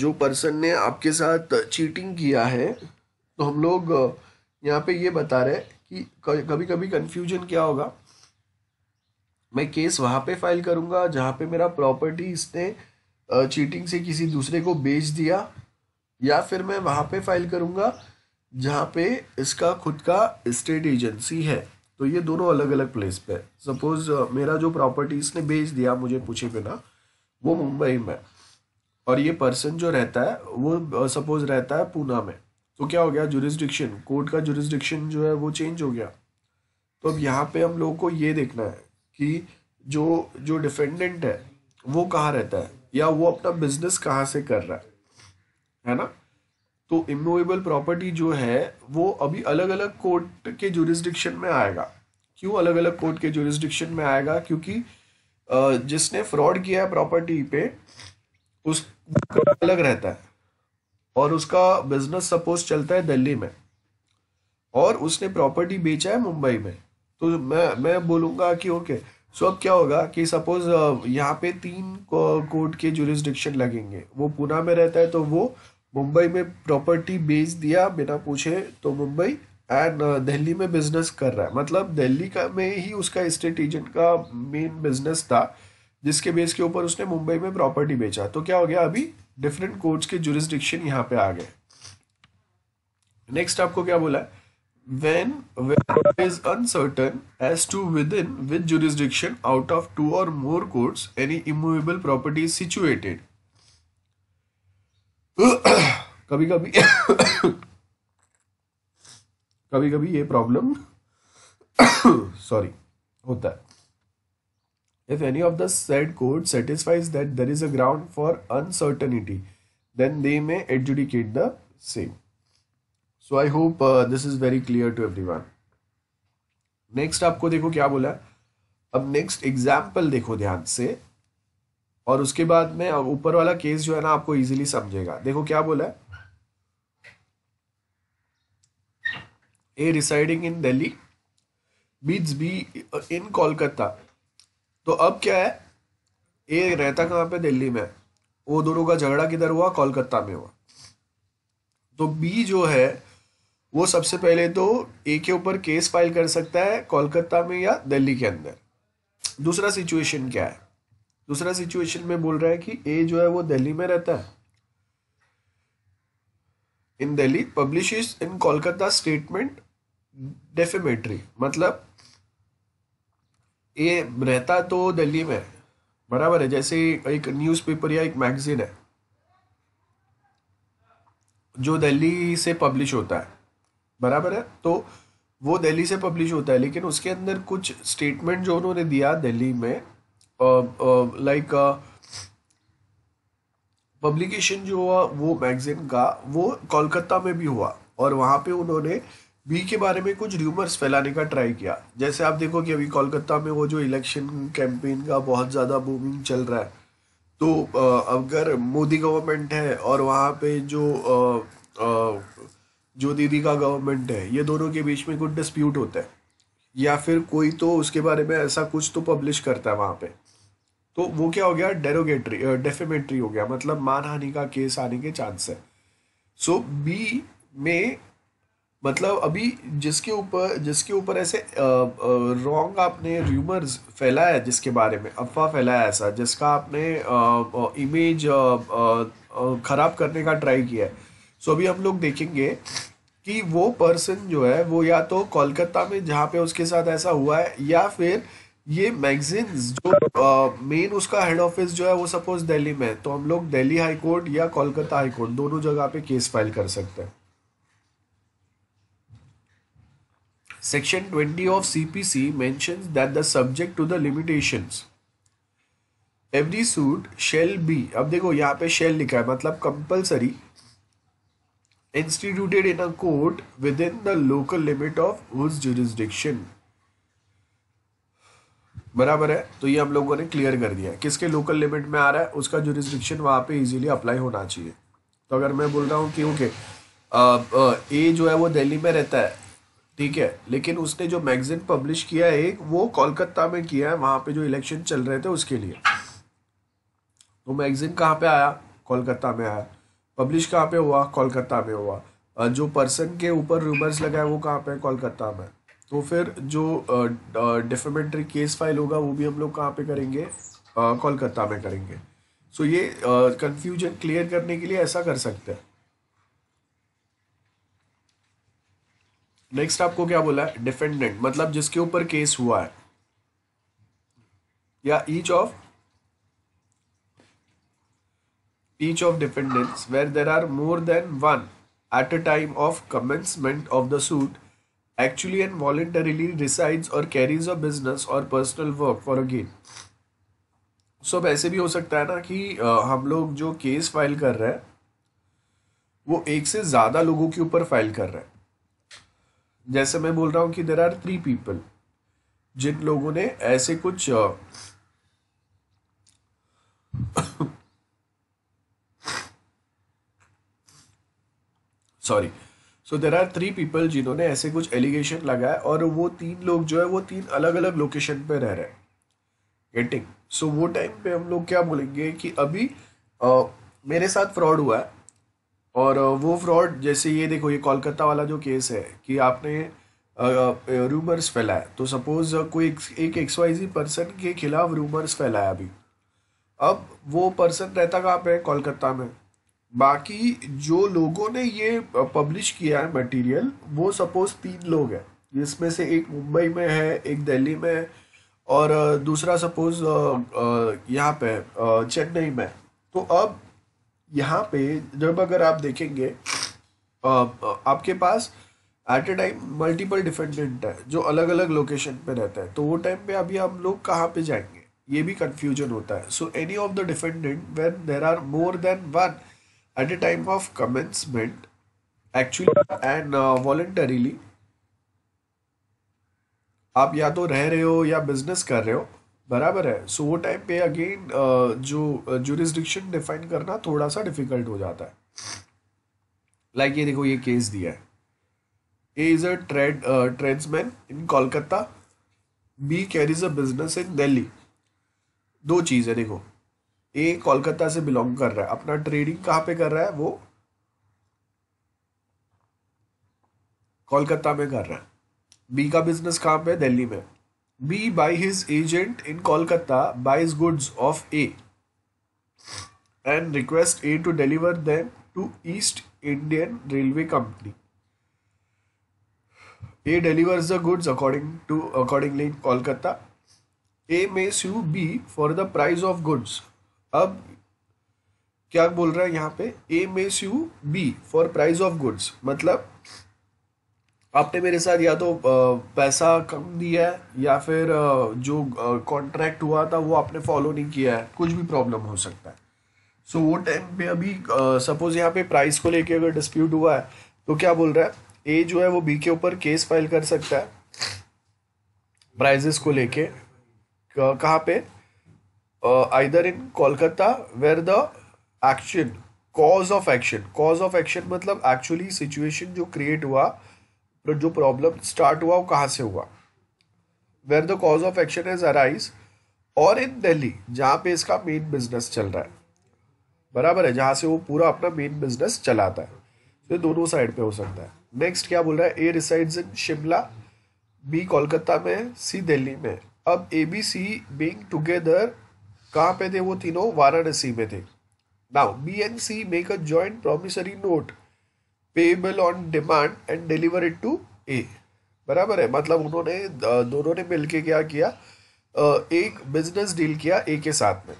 जो पर्सन ने आपके साथ चीटिंग किया है तो हम लोग यहाँ पे ये बता रहे हैं कि कभी कभी कन्फ्यूजन क्या होगा मैं केस वहाँ पे फाइल करूँगा जहाँ पे मेरा प्रॉपर्टी इसने चीटिंग से किसी दूसरे को बेच दिया या फिर मैं वहाँ पे फाइल करूँगा जहाँ पे इसका खुद का स्टेट एजेंसी है तो ये दोनों अलग अलग प्लेस पे सपोज मेरा जो प्रॉपर्टी इसने भेज दिया मुझे पूछे बिना वो मुंबई में और ये पर्सन जो रहता है वो सपोज रहता है पूना में तो क्या हो गया जुरिस्डिक्शन कोर्ट का जुरिस्डिक्शन जो है वो चेंज हो गया तो अब यहाँ पे हम लोगों को ये देखना है कि जो जो डिफेंडेंट है वो कहाँ रहता है या वो अपना बिजनेस कहाँ से कर रहा है है ना तो इमोवेबल प्रॉपर्टी जो है वो अभी अलग अलग कोर्ट के जुरिस्डिक्शन में आएगा क्यों अलग अलग कोर्ट के जुरिस्डिक्शन में आएगा क्योंकि जिसने फ्रॉड किया है प्रॉपर्टी पे उस अलग रहता है और उसका बिजनेस सपोज चलता है दिल्ली में और उसने प्रॉपर्टी बेचा है मुंबई में तो मैं मैं बोलूँगा कि ओके सो अब क्या होगा कि सपोज यहाँ पे तीन कोर्ट के जुरिस्डिक्शन लगेंगे वो पुणे में रहता है तो वो मुंबई में प्रॉपर्टी बेच दिया बिना पूछे तो मुंबई एंड uh, दिल्ली में बिजनेस कर रहा है मतलब दिल्ली का में ही उसका स्टेट एजेंट का मेन बिजनेस था जिसके बेस के ऊपर उसने मुंबई में प्रॉपर्टी बेचा तो क्या हो गया अभी डिफरेंट कोर्ट्स के जुरिस्डिक्शन यहाँ पे आ गए नेक्स्ट आपको क्या बोला when is uncertain as to with in with jurisdiction out of two और more courts any immovable immovable property कभी कभी कभी कभी ये प्रॉब्लम सॉरी होता है if any of the said court satisfies that there is a ground for uncertainty then they may adjudicate the same so I hope this is very clear to every one next आपको देखो क्या बोला अब next example देखो ध्यान से और उसके बाद में ऊपर वाला केस जो है ना आपको इजीली समझेगा देखो क्या बोला है A residing in Delhi beats B in Kolkata तो अब क्या है ए रहता कहाँ पे दिल्ली में वो दोनों का झगड़ा किधर हुआ कोलकाता में हुआ तो बी जो है वो सबसे पहले तो ए के ऊपर केस फाइल कर सकता है कोलकाता में या दिल्ली के अंदर दूसरा सिचुएशन क्या है दूसरा सिचुएशन में बोल रहा है कि ए जो है वो दिल्ली में रहता है in Delhi publish in Kolkata statement defamatory मतलब ए रहता तो दिल्ली में बराबर है जैसे एक न्यूज़पेपर या एक मैगजीन है जो दिल्ली से पब्लिश होता है बराबर है तो वो दिल्ली से पब्लिश होता है लेकिन उसके अंदर कुछ स्टेटमेंट जो उन्होंने दिया दिल्ली में लाइक पब्लिकेशन जो हुआ वो मैगजीन का वो कोलकाता में भी हुआ और वहाँ पे उन्होंने बी के बारे में कुछ र्यूमर्स फैलाने का ट्राई किया जैसे आप देखो कि अभी कोलकाता में वो जो इलेक्शन कैंपेन का बहुत ज़्यादा बूमिंग चल रहा है तो अगर मोदी गवर्नमेंट है और वहाँ पे जो जो दीदी का गवर्नमेंट है ये दोनों के बीच में कुछ डिस्प्यूट होता है या फिर कोई तो उसके बारे में ऐसा कुछ तो पब्लिश करता है वहाँ पे तो वो क्या हो गया डेरोगेटरी डेफेमेटरी uh, हो गया मतलब मानहानि का केस आने के चांस है सो बी में मतलब अभी जिसके ऊपर जिसके ऊपर ऐसे रॉन्ग uh, uh, आपने र्यूमर्स फैलाया जिसके बारे में अफवाह फैलाया ऐसा जिसका आपने इमेज ख़राब करने का ट्राई किया है सो so, अभी हम लोग देखेंगे कि वो पर्सन जो है वो या तो कोलकाता में जहाँ पे उसके साथ ऐसा हुआ है या फिर ये मैगजीन्स जो मेन उसका हेड ऑफिस जो है वो सपोज दिल्ली में तो हम लोग दिल्ली हाई कोर्ट या कोलकाता हाई कोर्ट दोनों जगह पे केस फाइल कर सकते हैं section twenty of CPC mentions that the subject to the limitations every suit shall be अब देखो यहाँ पे शेल लिखा है मतलब compulsory instituted in a court with in the local limit of whose jurisdiction बराबर है तो ये हम लोगों ने क्लियर कर दिया है किसके लोकल लिमिट में आ रहा है उसका जो रिस्ट्रिक्शन वहाँ पे इजीली अप्लाई होना चाहिए तो अगर मैं बोल रहा हूँ कि ओके ए जो है वो दिल्ली में रहता है ठीक है लेकिन उसने जो मैगजीन पब्लिश किया है एक वो कोलकाता में किया है वहाँ पे जो इलेक्शन चल रहे थे उसके लिए तो मैगजीन कहाँ पे आया कोलकाता में आया पब्लिश कहाँ पे हुआ कोलकाता में हुआ जो पर्सन के ऊपर रूमर्स लगाए वो कहाँ पे कोलकाता में तो फिर जो डिफेमेंट्री केस फाइल होगा वो भी हम लोग कहाँ पे करेंगे कोलकाता में करेंगे सो so, ये कंफ्यूजन क्लियर करने के लिए ऐसा कर सकते हैं नेक्स्ट आपको क्या बोला है डिफेंडेंट मतलब जिसके ऊपर केस हुआ है या each of each of defendants where there are more than one at a time of commencement of the suit actually and voluntarily resides or carries a business or personal work for a gain so so, ऐसे भी हो सकता है ना कि हम लोग जो केस फाइल कर रहे हैं वो एक से ज़्यादा लोगों के ऊपर फाइल कर रहे हैं जैसे मैं बोल रहा हूँ कि देर आर थ्री पीपल जिन लोगों ने ऐसे कुछ sorry so there are three people जिन्होंने ऐसे कुछ एलिगेशन लगाया और वो तीन लोग जो है वो तीन अलग अलग लोकेशन पे रह रहे हैं गेटिंग सो so, वो टाइम पे हम लोग क्या बोलेंगे कि अभी आ, मेरे साथ फ्रॉड हुआ है और वो फ्रॉड जैसे ये देखो ये कोलकाता वाला जो केस है कि आपने रूमर्स फैलाए तो सपोज कोई एक एक्स वाई जी पर्सन के खिलाफ रूमर्स फैलाया अभी अब वो पर्सन रहता कहाँ पे कोलकाता में बाकी जो लोगों ने ये पब्लिश किया है मटेरियल वो सपोज तीन लोग हैं जिसमें से एक मुंबई में है एक दिल्ली में है और दूसरा सपोज यहाँ पे चेन्नई में तो अब यहाँ पे जब अगर आप देखेंगे आपके पास at a time multiple defendant है जो अलग अलग लोकेशन पे रहता है तो वो टाइम पे अभी हम लोग कहाँ पे जाएंगे ये भी कन्फ्यूजन होता है so any of the defendant when there are more than one at the time of commencement actually and uh, voluntarily आप या तो रह रहे हो या बिजनेस कर रहे हो बराबर है सो so, वो टाइम पे अगेन uh, जो जुरिस्डिक्शन uh, डिफाइन करना थोड़ा सा डिफिकल्ट हो जाता है लाइक like ये देखो ये केस दिया है A is a trade tradesman in Kolkata B carries a business in Delhi दो चीज़ है देखो ए कोलकाता से बिलोंग कर रहा है अपना ट्रेडिंग कहां पे कर रहा है वो कोलकाता में कर रहा है बी का बिजनेस कहां पे दिल्ली में B buy his agent in Kolkata buys goods of A and request A to deliver them to East Indian Railway company A deliver the goods according to accordingly in Kolkata A may sue B for the price of goods अब क्या बोल रहा है यहाँ पे A mess you B for price of goods मतलब आपने मेरे साथ या तो पैसा कम दिया है या फिर जो कॉन्ट्रैक्ट हुआ था वो आपने फॉलो नहीं किया है कुछ भी प्रॉब्लम हो सकता है सो so, वो टाइम पे अभी सपोज यहाँ पे प्राइस को लेके अगर डिस्प्यूट हुआ है तो क्या बोल रहा है ए जो है वो बी के ऊपर केस फाइल कर सकता है प्राइजेस को लेके कहाँ पे uh, either in Kolkata where the action cause of action cause of action मतलब actually situation जो create हुआ जो problem start हुआ वो कहाँ से हुआ where the cause of action has arise और in Delhi, जहाँ पे इसका main business चल रहा है बराबर है जहाँ से वो पूरा अपना main business चलाता है तो दोनों side पे हो सकता है Next क्या बोल रहा है A resides in Shimla, B Kolkata में C Delhi में अब A B C being together कहाँ पे थे वो तीनों वाराणसी में थे now B and C make a joint promissory note payable on demand and deliver it to A बराबर है मतलब उन्होंने दोनों ने मिलके क्या किया एक बिजनेस डील किया ए के साथ में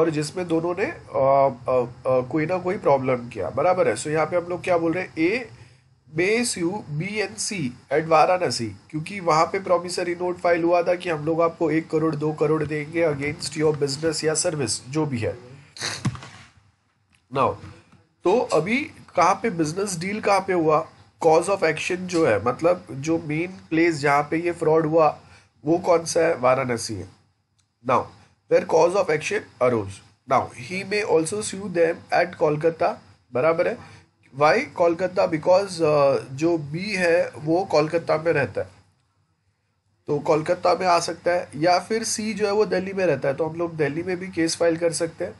और जिसमें दोनों ने आ, आ, आ, कोई ना कोई प्रॉब्लम किया बराबर है सो so यहाँ पे हम लोग क्या बोल रहे हैं A base you B and C at Varanasi क्योंकि वहाँ पे प्रोमिसरी नोट फाइल हुआ था कि हम लोग आपको एक करोड़ दो करोड़ देंगे अगेंस्ट योर बिजनेस या सर्विस जो भी है नाउ तो अभी कहाँ पे बिजनेस डील कहाँ पे हुआ कॉज ऑफ एक्शन जो है मतलब जो मेन प्लेस जहाँ पे ये फ्रॉड हुआ वो कौन सा है वाराणसी है now where cause of action arose now he may also sue them at Kolkata बराबर है वाई कोलकाता बिकॉज uh, जो बी है वो कोलकाता में रहता है तो कोलकाता में आ सकता है या फिर सी जो है वो दिल्ली में रहता है तो हम लोग दिल्ली में भी केस फाइल कर सकते हैं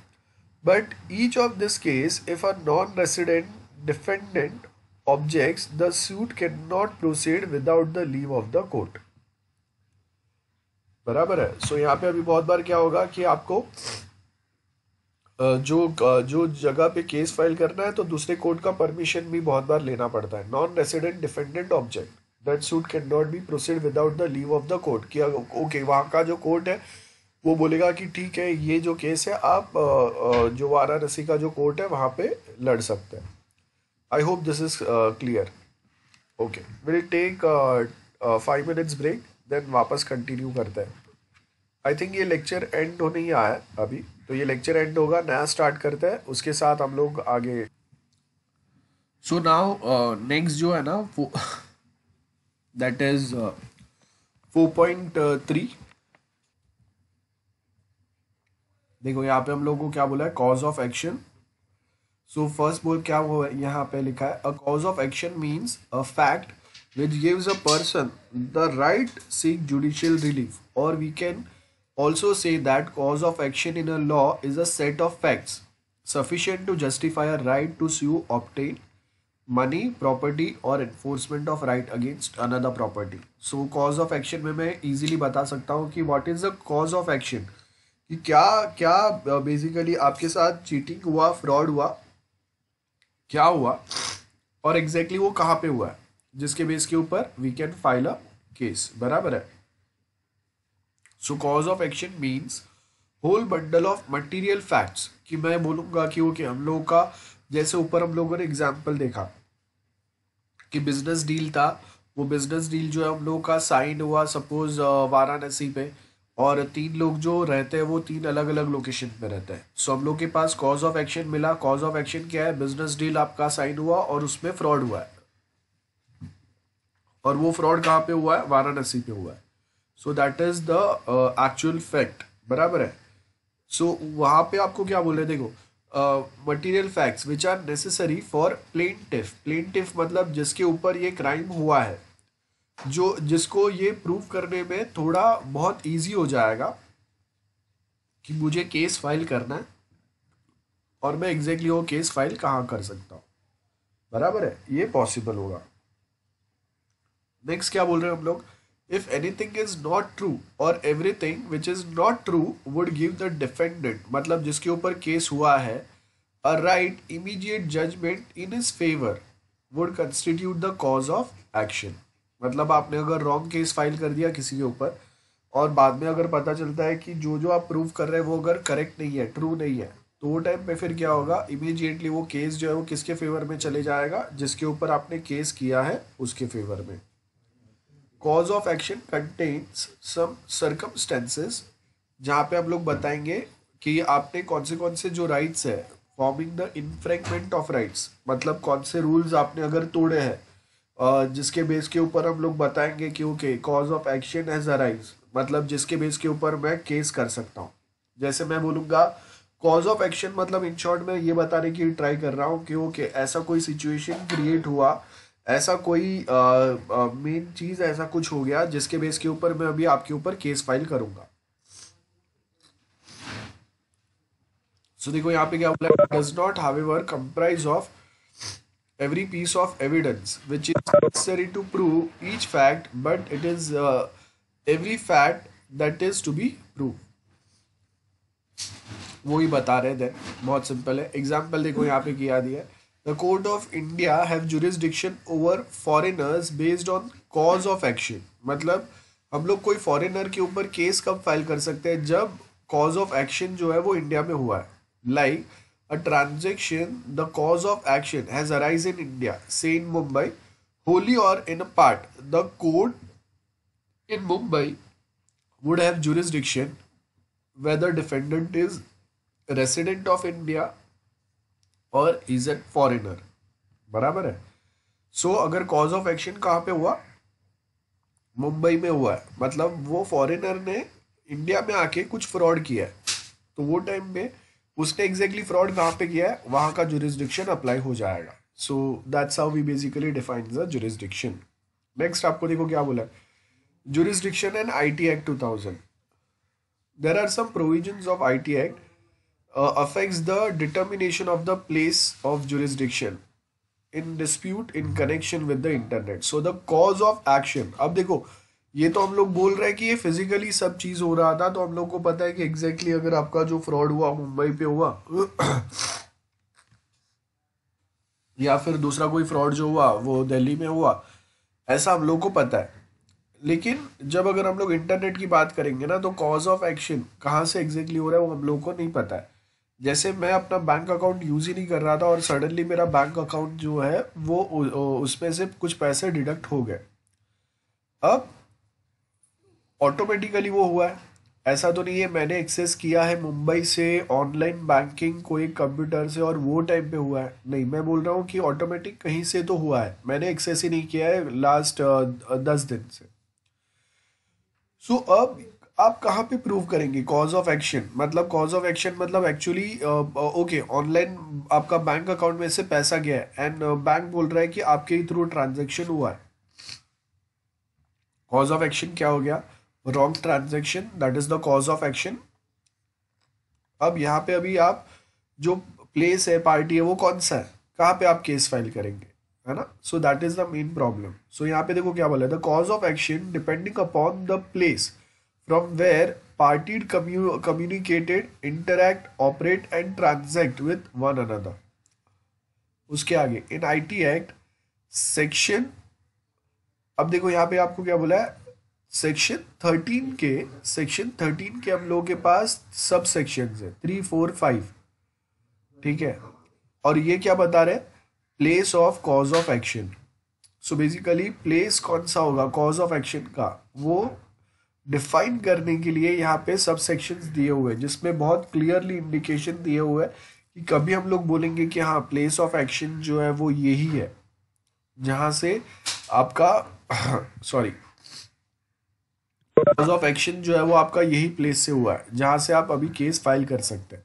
but each of this case if a non resident defendant objects the suit can not proceed without the leave of the court बराबर है सो so, यहाँ पे अभी बहुत बार क्या होगा कि आपको जो जो जगह पे केस फाइल करना है तो दूसरे कोर्ट का परमिशन भी बहुत बार लेना पड़ता है non resident defendant object that suit can not be proceed without the leave of the court कि ओके वहाँ का जो कोर्ट है वो बोलेगा कि ठीक है ये जो केस है आप जो वाराणसी का जो कोर्ट है वहाँ पे लड़ सकते हैं I hope this is clear okay will take five minutes break then वापस कंटिन्यू करते हैं आई थिंक ये लेक्चर एंड होने ही आया अभी तो ये लेक्चर एंड होगा नया स्टार्ट करते हैं उसके साथ हम लोग आगे सो नाउ नेक्स्ट जो है ना वो that is four point three देखो यहाँ पे हम लोगों को क्या बोला है cause of action so first बोल क्या वो यहाँ पे लिखा है a cause of action means a fact which gives a person the right seek judicial relief और we can also say that cause of action in a law is a set of facts sufficient to justify a right to sue obtain money property or enforcement of right against another property so cause of action में मैं easily बता सकता हूँ कि what is the cause of action कि क्या क्या basically आपके साथ cheating हुआ fraud हुआ क्या हुआ और exactly वो कहाँ पे हुआ है जिसके बेस के ऊपर we can file a case बराबर है so cause of action means whole bundle of material facts कि मैं बोलूँगा कि ओके हम लोगों का जैसे ऊपर हम लोगों ने एग्जाम्पल देखा कि बिजनेस डील था वो बिजनेस डील जो है हम लोगों का साइन हुआ सपोज uh, वाराणसी पे और तीन लोग जो रहते हैं वो तीन अलग अलग लोकेशन पे रहते हैं सो so, हम लोग के पास कॉज ऑफ एक्शन मिला कॉज ऑफ एक्शन क्या है बिजनेस डील आपका साइन हुआ और उसमें फ्रॉड हुआ है और वो फ्रॉड कहाँ पे हुआ है वाराणसी पे हुआ है so that is the actual fact बराबर है सो so, वहाँ पे आपको क्या बोल रहे देखो material facts which are necessary for plaintiff plaintiff मतलब जिसके ऊपर ये क्राइम हुआ है जो जिसको ये प्रूव करने में थोड़ा बहुत इजी हो जाएगा कि मुझे केस फाइल करना है और मैं एग्जैक्टली वो केस फाइल कहाँ कर सकता हूँ बराबर है ये पॉसिबल होगा नेक्स्ट क्या बोल रहे हैं हम लोग if anything is not true और everything which is not true would give the defendant मतलब जिसके ऊपर केस हुआ है a right immediate judgment in is favour would constitute the cause of action मतलब आपने अगर रॉन्ग केस फाइल कर दिया किसी के ऊपर और बाद में अगर पता चलता है कि जो जो आप प्रूव कर रहे हैं वो अगर करेक्ट नहीं है ट्रू नहीं है तो वो टाइम पे फिर क्या होगा इमीडिएटली वो केस जो है वो किसके फेवर में चले जाएगा जिसके ऊपर आपने केस किया है उसके फेवर में cause of action contains some circumstances जहाँ पे हम लोग बताएंगे कि आपने कौन से कौन से जो राइट्स है forming the infringement of rights मतलब कौन से रूल्स आपने अगर तोड़े हैं जिसके बेस के ऊपर हम लोग बताएंगे कि okay cause of action has arise मतलब जिसके बेस के ऊपर मैं केस कर सकता हूँ जैसे मैं बोलूँगा कॉज ऑफ एक्शन मतलब इन शॉर्ट मैं ये बताने की ट्राई कर रहा हूँ कि ओके ऐसा कोई सिचुएशन क्रिएट हुआ ऐसा कोई मेन चीज़ ऐसा कुछ हो गया जिसके बेस के ऊपर मैं अभी आपके ऊपर केस फाइल करूंगा सो देखो यहाँ पे क्या बोला does not however comprise of every piece of evidence which is necessary to prove each fact but it is every fact that is to be prove वो ही बता रहे थे बहुत सिंपल है एग्जाम्पल देखो यहाँ पे किया दिया है The Court of India have jurisdiction over foreigners based on cause of action. matlab hum log koi foreigner ke upar case kab file kar sakte hai jab cause of action jo hai wo india mein hua hai like a transaction the cause of action has arisen in india say in mumbai wholly or in a part the court in mumbai would have jurisdiction whether defendant is resident of India और is at foreigner बराबर है so so, अगर cause of action कहाँ पे हुआ मुंबई में हुआ है मतलब वो फॉरेनर ने इंडिया में आके कुछ फ्रॉड किया है तो वो टाइम में उसने एग्जैक्टली फ्रॉड कहाँ पे किया है वहाँ का जुरिस्डिक्शन अप्लाई हो जाएगा so that's how we basically define the jurisdiction next आपको देखो क्या बोला jurisdiction and I T act two thousand there are some provision of I T act uh, affects the determination of the place of jurisdiction in dispute in connection with the internet so the cause of action अब देखो ये तो हम लोग बोल रहे हैं कि ये फिजिकली सब चीज हो रहा था तो हम लोग को पता है कि एग्जैक्टली exactly अगर आपका जो फ्रॉड हुआ मुंबई पे हुआ या फिर दूसरा कोई फ्रॉड जो हुआ वो दिल्ली में हुआ ऐसा हम लोग को पता है लेकिन जब अगर हम लोग इंटरनेट की बात करेंगे ना तो कॉज ऑफ एक्शन कहाँ से एग्जैक्टली exactly हो रहा है वो हम लोग को नहीं पता है जैसे मैं अपना बैंक अकाउंट यूज़ ही नहीं कर रहा था और सडनली मेरा बैंक अकाउंट जो है वो उसमें से कुछ पैसे डिडक्ट हो गए अब ऑटोमेटिकली वो हुआ है ऐसा तो नहीं है मैंने एक्सेस किया है मुंबई से ऑनलाइन बैंकिंग को एक कंप्यूटर से और वो टाइम पे हुआ है नहीं मैं बोल रहा हूँ कि ऑटोमेटिक कहीं से तो हुआ है मैंने एक्सेस ही नहीं किया है लास्ट दस दिन से सो so, अब आप कहाँ पे प्रूव करेंगे कॉज ऑफ एक्शन मतलब कॉज ऑफ एक्शन मतलब एक्चुअली ओके ऑनलाइन आपका बैंक अकाउंट में से पैसा गया है एंड बैंक uh, बोल रहा है कि आपके थ्रू ट्रांजेक्शन हुआ है कॉज ऑफ एक्शन क्या हो गया wrong transaction that is the cause of action अब यहाँ पे अभी आप जो प्लेस है पार्टी है वो कौन सा है कहाँ पे आप केस फाइल करेंगे है ना so that is the main problem so यहाँ पे देखो क्या बोला the cause of action depending upon the place from where parties commu- communicated, interact, operate and transact with one another. उसके आगे in I T act section अब देखो यहाँ पे आपको क्या बोला है सेक्शन थर्टीन के सेक्शन थर्टीन के हम लोगों के पास सब सेक्शन है थ्री फोर फाइव ठीक है और ये क्या बता रहे place of cause of action so basically place कौन सा होगा कॉज ऑफ एक्शन का वो डिफाइन करने के लिए यहाँ पे सब सेक्शंस दिए हुए हैं जिसमें बहुत क्लियरली इंडिकेशन दिए हुए हैं कि कभी हम लोग बोलेंगे कि हाँ प्लेस ऑफ एक्शन जो है वो यही है जहाँ से आपका सॉरी कॉज ऑफ एक्शन जो है वो आपका यही प्लेस से हुआ है जहाँ से आप अभी केस फाइल कर सकते हैं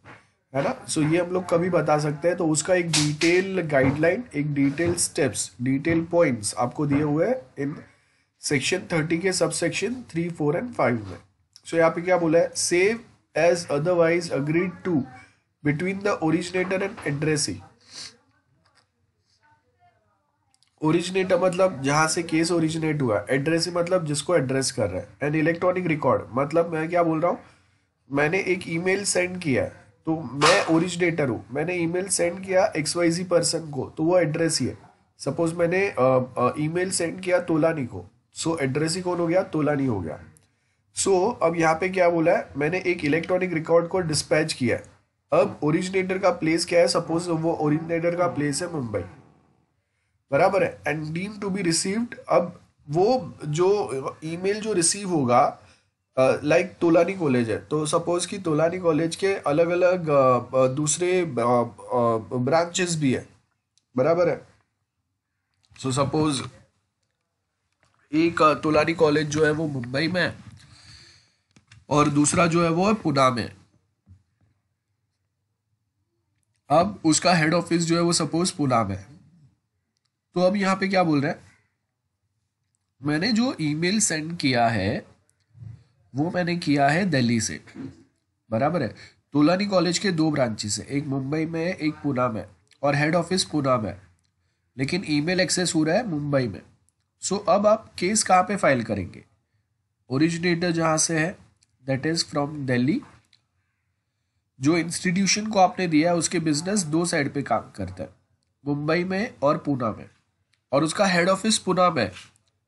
है ना सो so, ये हम लोग कभी बता सकते हैं तो उसका एक डिटेल गाइडलाइन एक डिटेल स्टेप्स डिटेल पॉइंट्स आपको दिए हुए हैं इन सेक्शन थर्टी के sub section three four and five में सो so, यहाँ पे क्या बोला है save as otherwise agreed to between the originator and addressee originator मतलब जहां से केस ओरिजिनेट हुआ एड्रेसी मतलब जिसको एड्रेस कर रहा है एंड इलेक्ट्रॉनिक रिकॉर्ड मतलब मैं क्या बोल रहा हूँ मैंने एक ईमेल सेंड किया है तो मैं ओरिजिनेटर हूँ मैंने ईमेल सेंड किया एक्स वाई जी पर्सन को तो वो एड्रेस ही है सपोज मैंने ईमेल सेंड किया तोलानी को सो एड्रेस ही कौन हो गया तोलानी हो गया सो so, अब यहाँ पे क्या बोला है मैंने एक इलेक्ट्रॉनिक रिकॉर्ड को डिस्पैच किया है अब ओरिजिनेटर का प्लेस क्या है सपोज वो ओरिजिनेटर का प्लेस है मुंबई बराबर है and deem to be received अब वो जो ईमेल जो रिसीव होगा लाइक तोलानी कॉलेज है तो सपोज कि तोलानी कॉलेज के अलग अलग uh, दूसरे ब्रांचेस भी है बराबर है सो so, सपोज एक तुलानी कॉलेज जो है वो मुंबई में और दूसरा जो है वो है पुणे में अब उसका हेड ऑफिस जो है वो सपोज पुणे में तो अब यहाँ पे क्या बोल रहे हैं मैंने जो ईमेल सेंड किया है वो मैंने किया है दिल्ली से बराबर है तोलानी कॉलेज के दो ब्रांचेस है एक मुंबई में एक पुणे में और हेड ऑफिस पुणे में लेकिन ईमेल एक्सेस हो रहा है मुंबई में सो so, अब आप केस कहाँ पे फाइल करेंगे ओरिजिनेटर जहाँ से है दैट इज़ फ्रॉम दिल्ली जो इंस्टीट्यूशन को आपने दिया है उसके बिजनेस दो साइड पे काम करता है मुंबई में और पूना में और उसका हेड ऑफिस पूना में है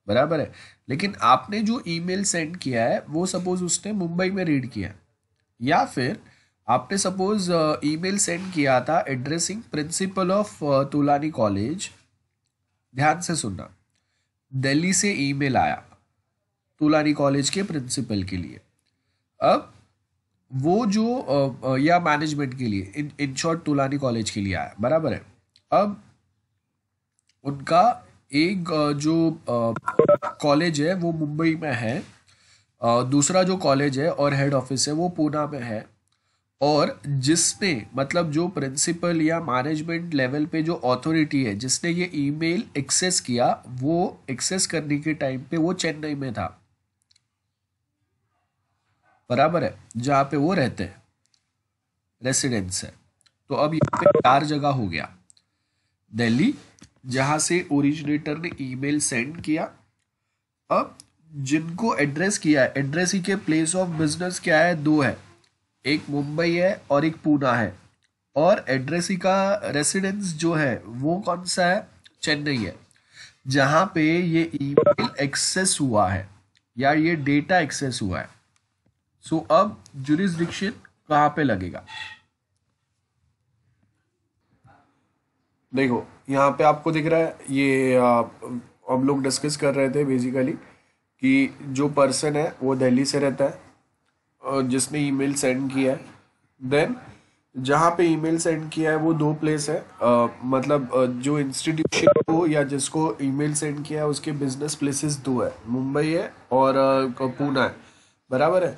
बराबर है लेकिन आपने जो ईमेल सेंड किया है वो सपोज उसने मुंबई में रीड किया या फिर आपने सपोज ईमेल सेंड किया था addressing principal of Tulani college ध्यान से सुनना दिल्ली से ईमेल आया तुलानी कॉलेज के प्रिंसिपल के लिए अब वो जो या मैनेजमेंट के लिए in in short Tulani college के लिए आया बराबर है अब उनका एक जो कॉलेज है वो मुंबई में है दूसरा जो कॉलेज है और हेड ऑफिस है वो पूना में है और जिसने मतलब जो प्रिंसिपल या मैनेजमेंट लेवल पे जो अथॉरिटी है जिसने ये ईमेल एक्सेस किया वो एक्सेस करने के टाइम पे वो चेन्नई में था बराबर है जहाँ पे वो रहते हैं रेसिडेंस है तो अब यहाँ पे चार जगह हो गया दिल्ली जहाँ से ओरिजिनेटर ने ईमेल सेंड किया अब जिनको एड्रेस किया है एड्रेस ही के प्लेस ऑफ बिजनेस क्या है दो है एक मुंबई है और एक पूना है और एड्रेसी का रेसिडेंस जो है वो कौन सा है चेन्नई है जहाँ पे ये ईमेल एक्सेस हुआ है या ये डेटा एक्सेस हुआ है सो so, अब जुरिस्डिक्शन कहाँ पे लगेगा देखो यहाँ पे आपको दिख रहा है ये हम लोग डिस्कस कर रहे थे बेसिकली कि जो पर्सन है वो दिल्ली से रहता है जिसने ईमेल सेंड किया है देन जहाँ पे ईमेल सेंड किया है वो दो प्लेस है आ, मतलब जो इंस्टीट्यूशन को या जिसको ईमेल सेंड किया है उसके बिजनेस प्लेसेस दो है मुंबई है और पूना है बराबर है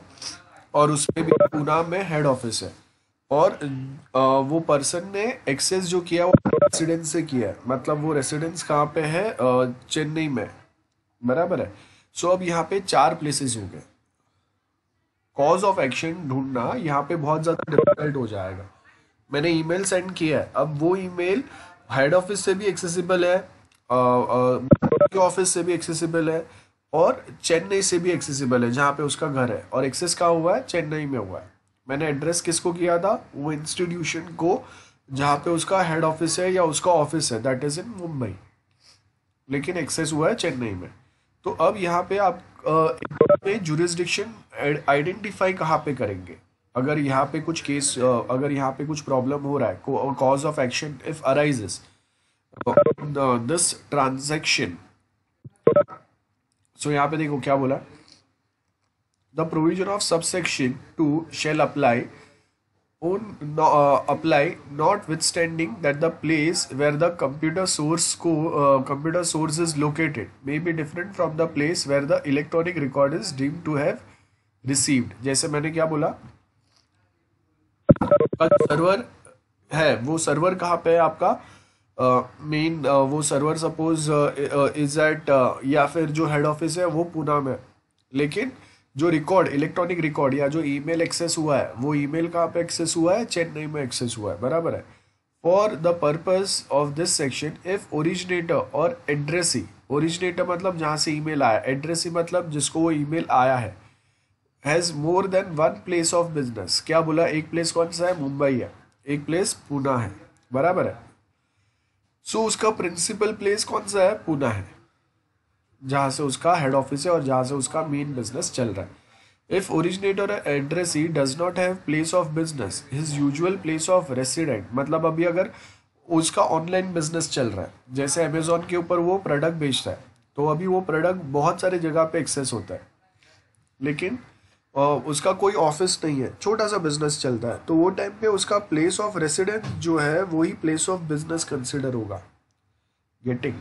और उसमें भी पूना में हेड ऑफिस है और आ, वो पर्सन ने एक्सेस जो किया वो रेसिडेंस से किया है मतलब वो रेसिडेंस कहाँ पे है चेन्नई में बराबर है सो अब यहाँ पे चार प्लेसेस हो गए कॉज ऑफ एक्शन ढूंढना यहाँ पे बहुत ज़्यादा डिफिकल्ट हो जाएगा मैंने ईमेल सेंड किया है अब वो ईमेल हेड ऑफिस से भी एक्सेसिबल है ऑफिस से भी एक्सेसिबल है और चेन्नई से भी एक्सेसिबल है जहाँ पे उसका घर है और एक्सेस कहाँ हुआ है चेन्नई में हुआ है मैंने एड्रेस किसको किया था वो इंस्टीट्यूशन को जहाँ पे उसका हेड ऑफिस है या उसका ऑफिस है दैट इज़ इन मुंबई लेकिन एक्सेस हुआ है चेन्नई में तो अब यहाँ पे आप जुरिस्डिक्शन आइडेंटिफाई कहाँ पे करेंगे अगर यहाँ पे कुछ केस अगर यहाँ पे कुछ प्रॉब्लम हो रहा है cause of action if arises this transaction so यहाँ पे देखो क्या बोला the provision of subsection two shall apply own no, uh, apply notwithstanding that the place where the computer source co uh, computer source is located may be different from the place where the electronic record is deemed to have received जैसे मैंने क्या बोला server है वो server कहाँ पे है आपका मेन uh, uh, वो सर्वर सपोज इज एट या फिर जो हेड ऑफिस है वो पूना में लेकिन uh, जो रिकॉर्ड इलेक्ट्रॉनिक रिकॉर्ड या जो ईमेल एक्सेस हुआ है वो ईमेल कहाँ पे एक्सेस हुआ है चेन्नई में एक्सेस हुआ है बराबर है for the purpose of this section if originator और एड्रेसी ओरिजिनेटर मतलब जहाँ से ईमेल आया एड्रेसी मतलब जिसको वो ईमेल आया है has more than one place of business क्या बोला एक प्लेस कौन सा है मुंबई है एक प्लेस पूना है बराबर है सो so, उसका प्रिंसिपल प्लेस कौन सा है पूना है जहाँ से उसका हेड ऑफिस है और जहाँ से उसका मेन बिजनेस चल रहा है if originator address he does not have place of business his usual place of resident मतलब अभी अगर उसका ऑनलाइन बिजनेस चल रहा है जैसे अमेजोन के ऊपर वो प्रोडक्ट बेचता है तो अभी वो प्रोडक्ट बहुत सारे जगह पे एक्सेस होता है लेकिन उसका कोई ऑफिस नहीं है छोटा सा बिजनेस चलता है तो वो टाइम पे उसका प्लेस ऑफ रेसिडेंट जो है वही प्लेस ऑफ बिजनेस कंसिडर होगा getting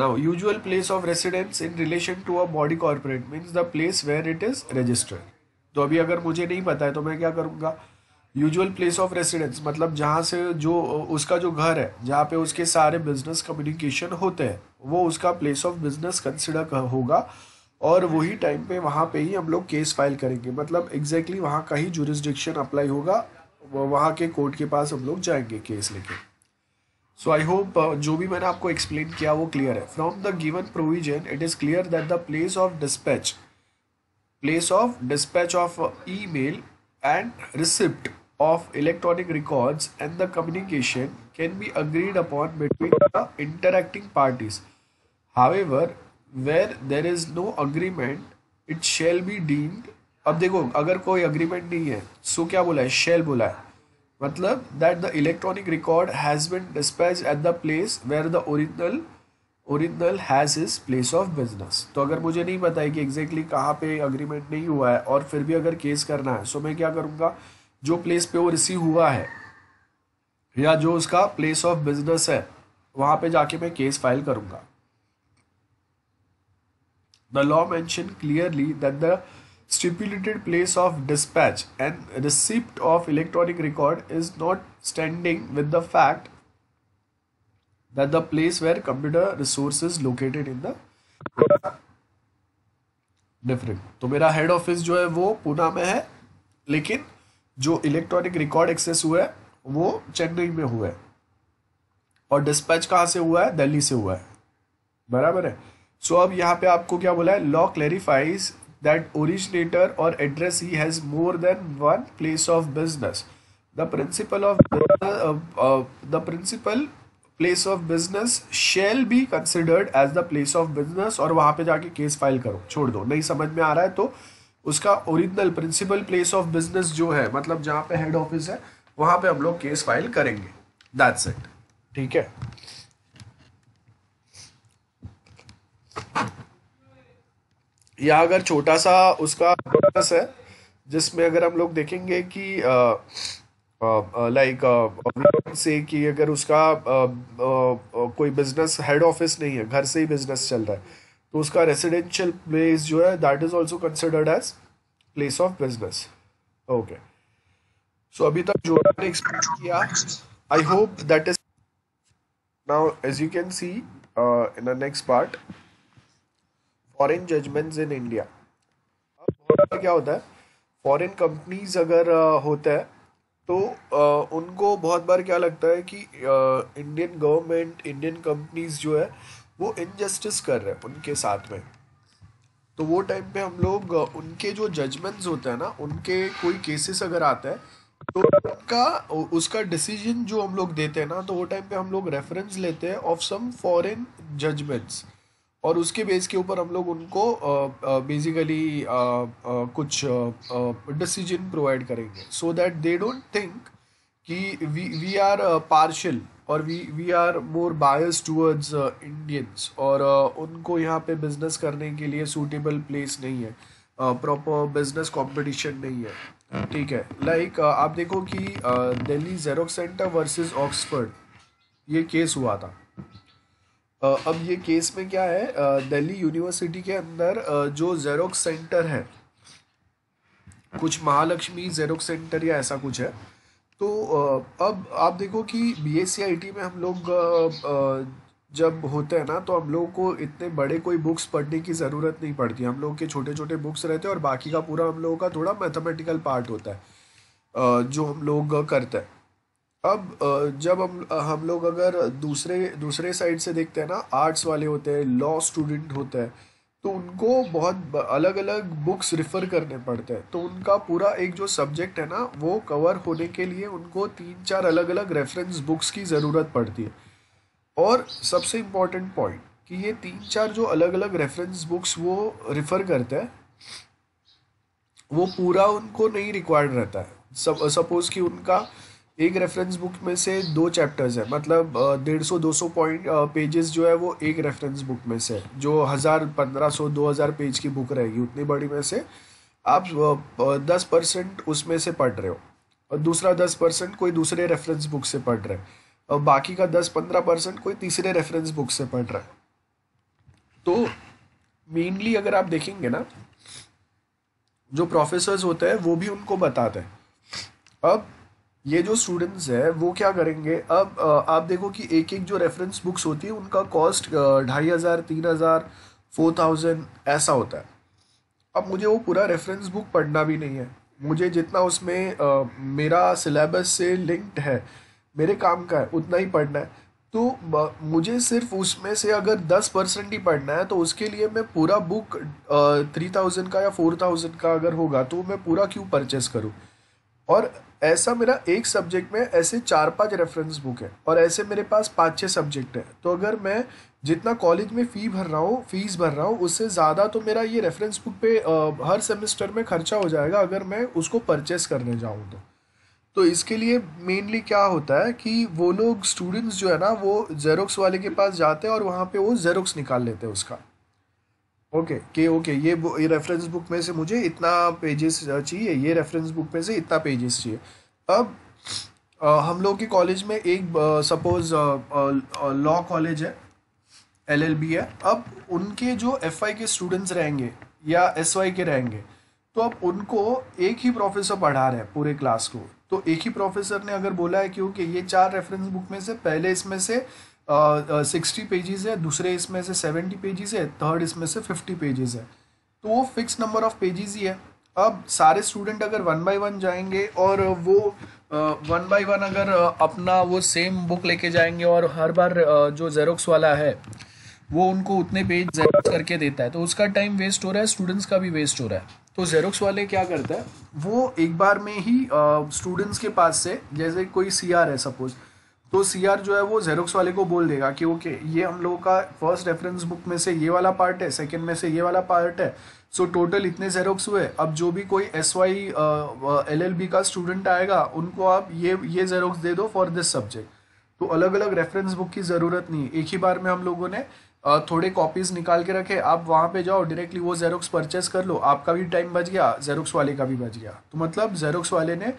Now, usual place of residence in relation to a body corporate means the place where it is registered. तो अभी अगर मुझे नहीं पता है तो मैं क्या करूँगा यूजुअल प्लेस ऑफ रेसिडेंस मतलब जहाँ से जो उसका जो घर है जहाँ पे उसके सारे बिजनेस कम्युनिकेशन होते हैं वो उसका प्लेस ऑफ बिजनेस कंसिडर होगा और वही टाइम पे वहाँ पे ही हम लोग केस फाइल करेंगे मतलब एग्जैक्टली exactly वहाँ का ही जुरिस्डिक्शन अप्लाई होगा वहाँ के कोर्ट के पास हम लोग जाएंगे केस लेके सो आई होप जो भी मैंने आपको एक्सप्लेन किया वो क्लियर है from the given provision it is clear that the place of dispatch place of dispatch of email and receipt of electronic records and the communication can be agreed upon between the interacting parties however where there is no agreement it shall be deemed अब देखो अगर कोई agreement नहीं है सो क्या बोला है shell बोला है मतलब that the electronic record has been dispatch at the place where the original original has is place of business तो अगर मुझे नहीं पता है कि एग्जैक्टली exactly कहाँ पे अग्रीमेंट नहीं हुआ है और फिर भी अगर केस करना है सो तो मैं क्या करूँगा जो प्लेस पे वो रिसीव हुआ है या जो उसका प्लेस ऑफ बिजनेस है वहाँ पे जाके मैं केस फाइल करूँगा the law mention clearly that the stipulated place of dispatch and receipt of electronic record is not standing with the fact that the place where computer resource is located in the different तो मेरा head office जो है वो पुणे में है लेकिन जो electronic record access हुआ है वो चेन्नई में हुआ है और डिस्पैच कहाँ से हुआ है दिल्ली से हुआ है बराबर है सो so, अब यहाँ पे आपको क्या बोला है law clarifies that originator or address he has more than one place of business the principal of uh, uh, the principal place of business shall be considered as the place of business और वहाँ पे जाके case file karo chhod do nahi samajh mein aa raha hai to उसका original principal place of business जो है मतलब जहाँ पे हेड ऑफिस है वहाँ पे हम लोग केस फाइल करेंगे दैट्स इट ठीक है या अगर छोटा सा उसका बिजनेस है जिसमें अगर हम लोग देखेंगे कि लाइक से कि अगर उसका आ, आ, कोई बिजनेस हेड ऑफिस नहीं है घर से ही बिजनेस चल रहा है तो उसका रेसिडेंशियल प्लेस जो है that is also considered as place of business okay so अभी तक जो आपने एक्सप्लेन किया I hope that is now as you can see in the next part foreign judgments in India अब बहुत बार क्या होता है फॉरेन कंपनीज अगर होता है तो उनको बहुत बार क्या लगता है कि इंडियन गवर्नमेंट इंडियन कंपनीज जो है वो इनजस्टिस कर रहे हैं उनके साथ में तो वो टाइम पे हम लोग उनके जो जजमेंट्स होते हैं ना उनके कोई केसेस अगर आता है तो उनका उसका डिसीजन जो हम लोग देते हैं ना तो वो टाइम पे हम लोग रेफरेंस लेते हैं ऑफ सम फॉरेन जजमेंट्स और उसके बेस के ऊपर हम लोग उनको बेसिकली uh, uh, कुछ डिसीजन प्रोवाइड करेंगे so that they don't think कि वी वी आर पार्शल और we we are more bias towards Indians और uh, उनको यहाँ पे बिजनेस करने के लिए सूटेबल प्लेस नहीं है प्रॉपर बिजनेस कंपटीशन नहीं है ठीक है लाइक like, uh, आप देखो कि Delhi Xerox centre versus Oxford ये केस हुआ था अब ये केस में क्या है दिल्ली यूनिवर्सिटी के अंदर जो जेरोक्स सेंटर है कुछ महालक्ष्मी जेरोक्स सेंटर या ऐसा कुछ है तो अब आप देखो कि बी एस में हम लोग जब होते हैं ना तो हम लोगों को इतने बड़े कोई बुक्स पढ़ने की ज़रूरत नहीं पड़ती हम लोग के छोटे छोटे बुक्स रहते हैं और बाकी का पूरा हम लोगों का थोड़ा मैथमेटिकल पार्ट होता है जो हम लोग करते हैं अब जब हम हम लोग अगर दूसरे दूसरे साइड से देखते हैं ना आर्ट्स वाले होते हैं लॉ स्टूडेंट होते हैं तो उनको बहुत अलग अलग बुक्स रिफ़र करने पड़ते हैं तो उनका पूरा एक जो सब्जेक्ट है ना वो कवर होने के लिए उनको तीन चार अलग अलग रेफरेंस बुक्स की ज़रूरत पड़ती है और सबसे इम्पॉर्टेंट पॉइंट कि ये तीन चार जो अलग अलग रेफरेंस बुक्स वो रिफ़र करते हैं वो पूरा उनको नहीं रिक्वायर्ड रहता है सपोज़ कि उनका एक रेफरेंस बुक में से दो चैप्टर्स है मतलब डेढ़ सौ दो सौ पॉइंट पेजेस जो है वो एक रेफरेंस बुक में से है जो हज़ार पंद्रह सौ दो हज़ार पेज की बुक रहेगी उतनी बड़ी में से आप दस परसेंट उसमें से पढ़ रहे हो और दूसरा दस परसेंट कोई दूसरे रेफरेंस बुक से पढ़ रहे हैं और बाकी का दस पंद्रह परसेंट कोई तीसरे रेफरेंस बुक से पढ़ रहा है तो मेनली अगर आप देखेंगे ना जो प्रोफेसर्स होते हैं वो भी उनको बताते हैं अब ये जो स्टूडेंट्स है वो क्या करेंगे अब आप देखो कि एक एक जो रेफरेंस बुक्स होती है उनका कॉस्ट ढाई हज़ार तीन हज़ार फोर थाउजेंड ऐसा होता है अब मुझे वो पूरा रेफरेंस बुक पढ़ना भी नहीं है मुझे जितना उसमें आ, मेरा सिलेबस से लिंक्ड है मेरे काम का है उतना ही पढ़ना है तो मुझे सिर्फ उसमें से अगर दस परसेंट ही पढ़ना है तो उसके लिए मैं पूरा बुक थ्री थाउजेंड का या फोर थाउजेंड का अगर होगा तो मैं पूरा क्यों परचेस करूँ और ऐसा मेरा एक सब्जेक्ट में ऐसे चार पांच रेफरेंस बुक है और ऐसे मेरे पास पाँच छः सब्जेक्ट है तो अगर मैं जितना कॉलेज में फ़ी भर रहा हूँ फीस भर रहा हूँ उससे ज़्यादा तो मेरा ये रेफरेंस बुक पे आ, हर सेमेस्टर में खर्चा हो जाएगा अगर मैं उसको परचेस करने जाऊँ तो तो इसके लिए मेनली क्या होता है कि वो लोग स्टूडेंट्स जो है ना वो जेरोक्स वाले के पास जाते हैं और वहाँ पे वो जेरोक्स निकाल लेते हैं उसका ओके के ओके ये ये रेफरेंस बुक में से मुझे इतना पेजेस चाहिए ये रेफरेंस बुक में से इतना पेजेस चाहिए अब आ, हम लोग के कॉलेज में एक सपोज लॉ कॉलेज है एलएलबी है अब उनके जो एफआई के स्टूडेंट्स रहेंगे या एसवाई के रहेंगे तो अब उनको एक ही प्रोफेसर पढ़ा रहे हैं पूरे क्लास को तो एक ही प्रोफेसर ने अगर बोला है क्योंकि ये चार रेफरेंस बुक में से पहले इसमें से सिक्सटी पेजेस है दूसरे इसमें से सेवेंटी पेजेस है थर्ड इसमें से फिफ्टी पेजेस है तो वो फिक्स नंबर ऑफ पेजेस ही है अब सारे स्टूडेंट अगर वन बाय वन जाएंगे और वो वन बाय वन अगर अपना वो सेम बुक लेके जाएंगे और हर बार जो जेरोक्स वाला है वो उनको उतने पेज जेरोक्स करके देता है तो उसका टाइम वेस्ट हो रहा है स्टूडेंट्स का भी वेस्ट हो रहा है तो जेरोक्स वाले क्या करता है वो एक बार में ही स्टूडेंट्स के पास से जैसे कोई सी है सपोज़ तो सी जो है वो जेरोक्स वाले को बोल देगा कि ओके ये हम लोगों का फर्स्ट रेफरेंस बुक में से ये वाला पार्ट है सेकेंड में से ये वाला पार्ट है सो so, टोटल इतने जेरोक्स हुए अब जो भी कोई S Y L L B का स्टूडेंट आएगा उनको आप ये ये जेरोक्स दे दो फॉर दिस सब्जेक्ट तो अलग अलग रेफरेंस बुक की ज़रूरत नहीं एक ही बार में हम लोगों ने थोड़े कॉपीज़ निकाल के रखे आप वहाँ पे जाओ डायरेक्टली वो जेरोक्स परचेस कर लो आपका भी टाइम बच गया जेरोक्स वाले का भी बच गया तो मतलब जेरोक्स वाले ने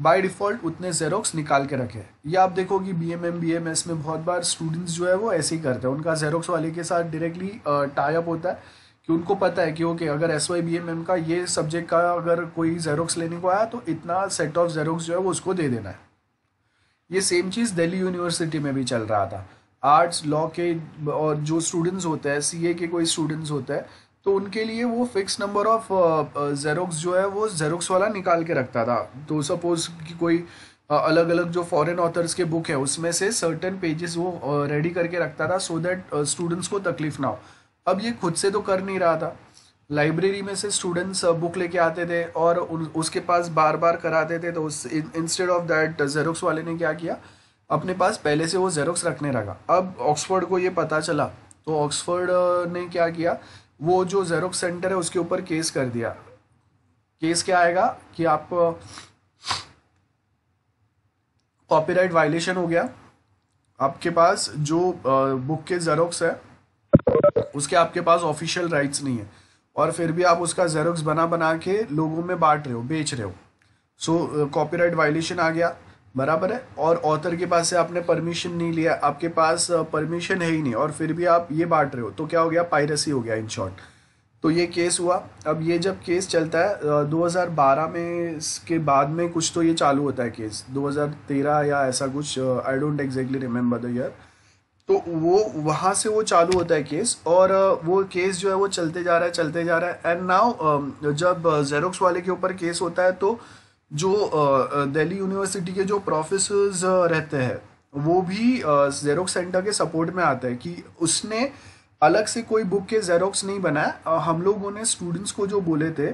बाय डिफ़ॉल्ट उतने जेरोक्स निकाल के रखे ये आप देखो कि B M M B M S में बहुत बार स्टूडेंट्स जो है वो ऐसे ही करते हैं उनका जेरोक्स वाले के साथ डायरेक्टली टाइप होता है कि उनको पता है कि ओके अगर S Y B M M का ये सब्जेक्ट का अगर कोई जेरोक्स लेने को आया तो इतना सेट ऑफ जेरोक्स जो है वो उसको दे देना है ये सेम चीज़ दिल्ली यूनिवर्सिटी में भी चल रहा था आर्ट्स लॉ के और जो स्टूडेंट्स होते हैं सी ए के कोई स्टूडेंट्स होते हैं तो उनके लिए वो फिक्स नंबर ऑफ जेरोक्स जो है वो जेरोक्स वाला निकाल के रखता था तो सपोज कि कोई uh, अलग अलग जो फॉरेन ऑथर्स के बुक है उसमें से सर्टेन पेजेस वो रेडी uh, करके रखता था सो दैट स्टूडेंट्स को तकलीफ ना हो अब ये खुद से तो कर नहीं रहा था लाइब्रेरी में से स्टूडेंट्स बुक uh, लेके आते थे और उन, उसके पास बार बार कराते थे तो उस इंस्टेड ऑफ दैट जेरोक्स वाले ने क्या किया अपने पास पहले से वो जेरोक्स रखने लगा अब ऑक्सफोर्ड को ये पता चला तो ऑक्सफोर्ड ने क्या किया वो जो जेरोक्स सेंटर है उसके ऊपर केस कर दिया केस क्या आएगा कि आप कॉपीराइट वायलेशन हो गया आपके पास जो बुक के जेरोक्स है उसके आपके पास ऑफिशियल राइट्स नहीं है और फिर भी आप उसका जेरोक्स बना बना के लोगों में बांट रहे हो बेच रहे हो सो कॉपीराइट वायलेशन आ गया बराबर है और ऑथर के पास से आपने परमिशन नहीं लिया आपके पास परमिशन है ही नहीं और फिर भी आप ये बांट रहे हो तो क्या हो गया पायरेसी हो गया इन शॉर्ट तो ये केस हुआ अब ये जब केस चलता है 2012 में इसके बाद में कुछ तो ये चालू होता है केस 2013 या ऐसा कुछ I don't exactly remember the year तो वो वहाँ से वो चालू होता है केस और वो केस जो है वो चलते जा रहा है चलते जा रहा है एंड नाउ जब जेरोक्स वाले के ऊपर केस होता है तो जो दिल्ली यूनिवर्सिटी के जो प्रोफेसर्स रहते हैं वो भी जेरोक्स सेंटर के सपोर्ट में आते हैं कि उसने अलग से कोई बुक के जेरोक्स नहीं बनाया हम लोगों ने स्टूडेंट्स को जो बोले थे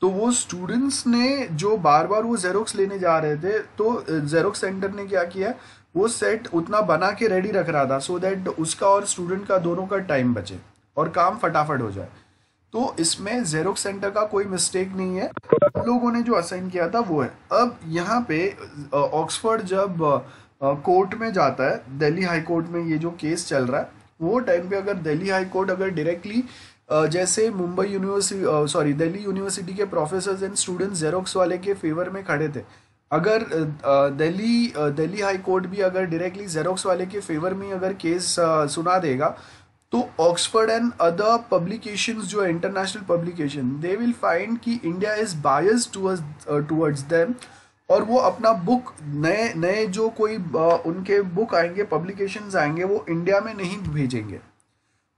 तो वो स्टूडेंट्स ने जो बार बार वो जेरोक्स लेने जा रहे थे तो जेरोक्स सेंटर ने क्या किया वो सेट उतना बना के रेडी रख रहा था सो so दैट उसका और स्टूडेंट का दोनों का टाइम बचे और काम फटाफट हो जाए तो इसमें जेरोक्स सेंटर का कोई मिस्टेक नहीं है उन लोगों ने जो असाइन किया था वो है अब यहाँ पे ऑक्सफर्ड जब कोर्ट में जाता है दिल्ली हाई कोर्ट में ये जो केस चल रहा है वो टाइम पे अगर दिल्ली हाई कोर्ट अगर डायरेक्टली जैसे Mumbai university sorry Delhi university के प्रोफेसर एंड स्टूडेंट जेरोक्स वाले के फेवर में खड़े थे अगर दिल्ली दिल्ली हाई कोर्ट भी अगर डायरेक्टली जेरोक्स वाले के फेवर में अगर केस सुना देगा तो ऑक्सफर्ड एंड अदर पब्लिकेशंस जो है international publication they will find कि India is bias towards them और वो अपना बुक नए नए जो कोई uh, उनके बुक आएंगे पब्लिकेशंस आएंगे वो इंडिया में नहीं भेजेंगे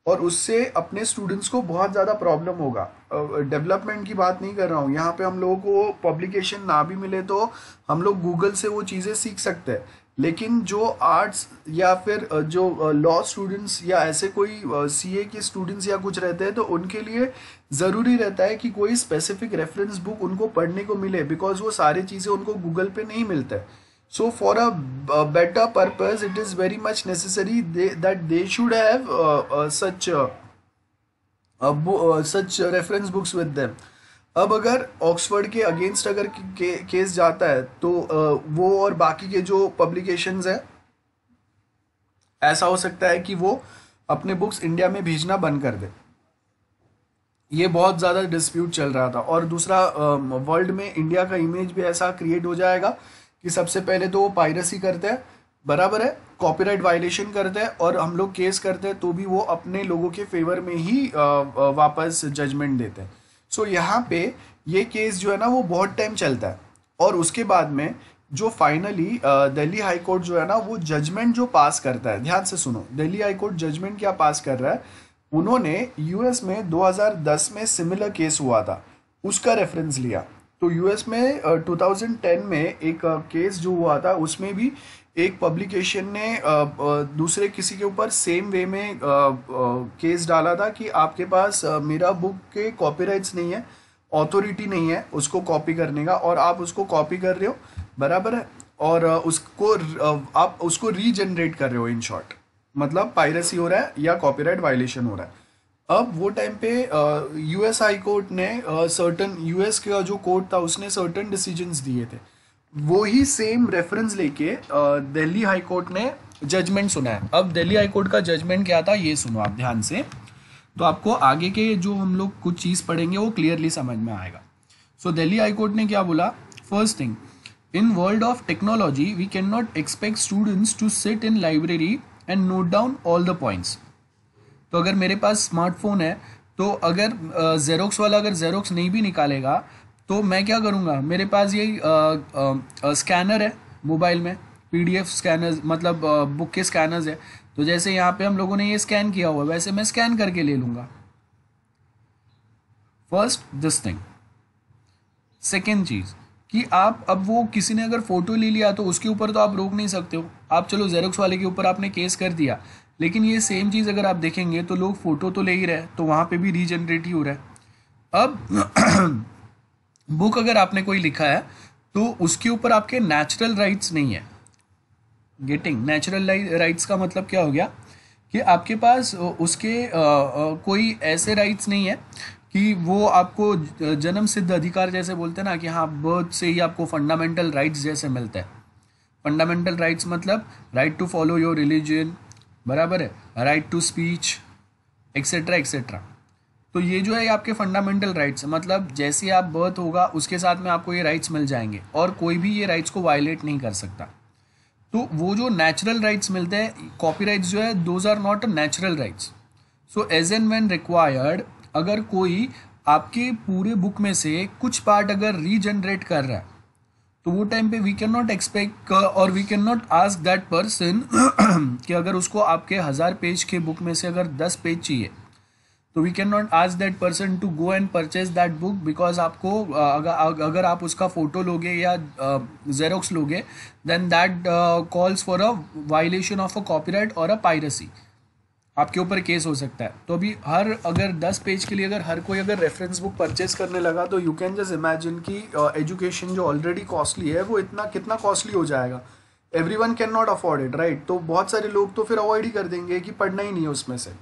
और उससे अपने स्टूडेंट्स को बहुत ज़्यादा प्रॉब्लम होगा डेवलपमेंट uh, की बात नहीं कर रहा हूँ यहाँ पे हम लोगों को पब्लिकेशन ना भी मिले तो हम लोग गूगल से वो चीज़ें सीख सकते हैं लेकिन जो आर्ट्स या फिर जो लॉ स्टूडेंट्स या ऐसे कोई सीए के स्टूडेंट्स या कुछ रहते हैं तो उनके लिए ज़रूरी रहता है कि कोई स्पेसिफिक रेफरेंस बुक उनको पढ़ने को मिले बिकॉज वो सारी चीज़ें उनको गूगल पे नहीं मिलता है so for a better purpose it is very much necessary that they should have such such reference books with them अब अगर ऑक्सफर्ड के अगेंस्ट अगर के, केस जाता है तो वो और बाकी के जो पब्लिकेशंस हैं ऐसा हो सकता है कि वो अपने बुक्स इंडिया में भेजना बंद कर दे ये बहुत ज़्यादा डिस्प्यूट चल रहा था और दूसरा वर्ल्ड में इंडिया का इमेज भी ऐसा क्रिएट हो जाएगा कि सबसे पहले तो वो पायरेसी करते हैं बराबर है कॉपीराइट वायलेशन करते हैं और हम लोग केस करते हैं तो भी वो अपने लोगों के फेवर में ही वापस जजमेंट देते हैं सो so, यहाँ पे ये केस जो है ना वो बहुत टाइम चलता है और उसके बाद में जो फाइनली दिल्ली हाई कोर्ट जो है ना वो जजमेंट जो पास करता है ध्यान से सुनो दिल्ली हाई कोर्ट जजमेंट क्या पास कर रहा है उन्होंने यूएस में 2010 में सिमिलर केस हुआ था उसका रेफरेंस लिया तो यूएस में uh, 2010 में एक केस uh, जो हुआ था उसमें भी एक पब्लिकेशन ने दूसरे किसी के ऊपर सेम वे में केस डाला था कि आपके पास मेरा बुक के कॉपीराइट्स नहीं है ऑथोरिटी नहीं है उसको कॉपी करने का और आप उसको कॉपी कर रहे हो बराबर है और उसको आप उसको रीजनरेट कर रहे हो इन शॉर्ट मतलब पायरेसी हो रहा है या कॉपीराइट वायलेशन हो रहा है अब वो टाइम पे यूएस हाई कोर्ट ने सर्टन यूएस का जो कोर्ट था उसने सर्टन डिसीजंस दिए थे वो ही सेम रेफरेंस लेके दिल्ली हाई कोर्ट ने जजमेंट सुना है अब दिल्ली हाई कोर्ट का जजमेंट क्या था ये सुनो आप ध्यान से तो आपको आगे के जो हम लोग कुछ चीज़ पढ़ेंगे वो क्लियरली समझ में आएगा सो दिल्ली हाई कोर्ट ने क्या बोला first thing in world of technology we can not expect students to sit in library and note down all the points तो अगर मेरे पास स्मार्टफोन है तो अगर जेरोक्स वाला अगर जेरोक्स नहीं भी निकालेगा तो मैं क्या करूँगा मेरे पास यही स्कैनर है मोबाइल में पीडीएफ स्कैनर्स मतलब बुक के स्कैनर्स है तो जैसे यहाँ पे हम लोगों ने ये स्कैन किया हुआ वैसे मैं स्कैन करके ले लूँगा फर्स्ट दिस थिंग सेकेंड चीज़ कि आप अब वो किसी ने अगर फ़ोटो ले लिया तो उसके ऊपर तो आप रोक नहीं सकते हो आप चलो जेरोक्स वाले के ऊपर आपने केस कर दिया लेकिन ये सेम चीज़ अगर आप देखेंगे तो लोग फ़ोटो तो ले ही रहे तो वहाँ पे भी रीजनरेट ही हो रहा है अब बुक अगर आपने कोई लिखा है तो उसके ऊपर आपके नेचुरल राइट्स नहीं है गेटिंग नेचुरल राइट्स का मतलब क्या हो गया कि आपके पास उसके आ, आ, कोई ऐसे राइट्स नहीं है कि वो आपको जन्म सिद्ध अधिकार जैसे बोलते हैं ना कि हाँ बर्थ से ही आपको फंडामेंटल राइट्स जैसे मिलते हैं फंडामेंटल राइट्स मतलब right to follow your religion बराबर है right to speech etcetera etcetera तो ये जो है आपके फंडामेंटल राइट्स मतलब जैसे आप बर्थ होगा उसके साथ में आपको ये राइट्स मिल जाएंगे और कोई भी ये राइट्स को वायलेट नहीं कर सकता तो वो जो नेचुरल राइट्स मिलते हैं राइट्स जो है those are not natural rights so as and when required अगर कोई आपके पूरे बुक में से कुछ पार्ट अगर रीजनरेट कर रहा है तो वो टाइम पे वी कैन नॉट एक्सपेक्ट और we can not ask that person कि अगर उसको आपके हज़ार पेज के बुक में से अगर दस पेज चाहिए तो we can not ask that person to go and purchase that book because आपको अगर अगर आप उसका फ़ोटो लोगे या जेरोक्स लोगे then that calls for a violation of a copyright or a piracy आपके ऊपर केस हो सकता है तो अभी हर अगर दस पेज के लिए अगर हर कोई अगर रेफरेंस बुक परचेज करने लगा तो यू कैन जस्ट इमेजिन कि एजुकेशन जो ऑलरेडी कॉस्टली है वो इतना कितना कॉस्टली हो जाएगा every one can not afford it right तो बहुत सारे लोग तो फिर अवॉइड ही कर देंगे कि पढ़ना ही नहीं है उसमें से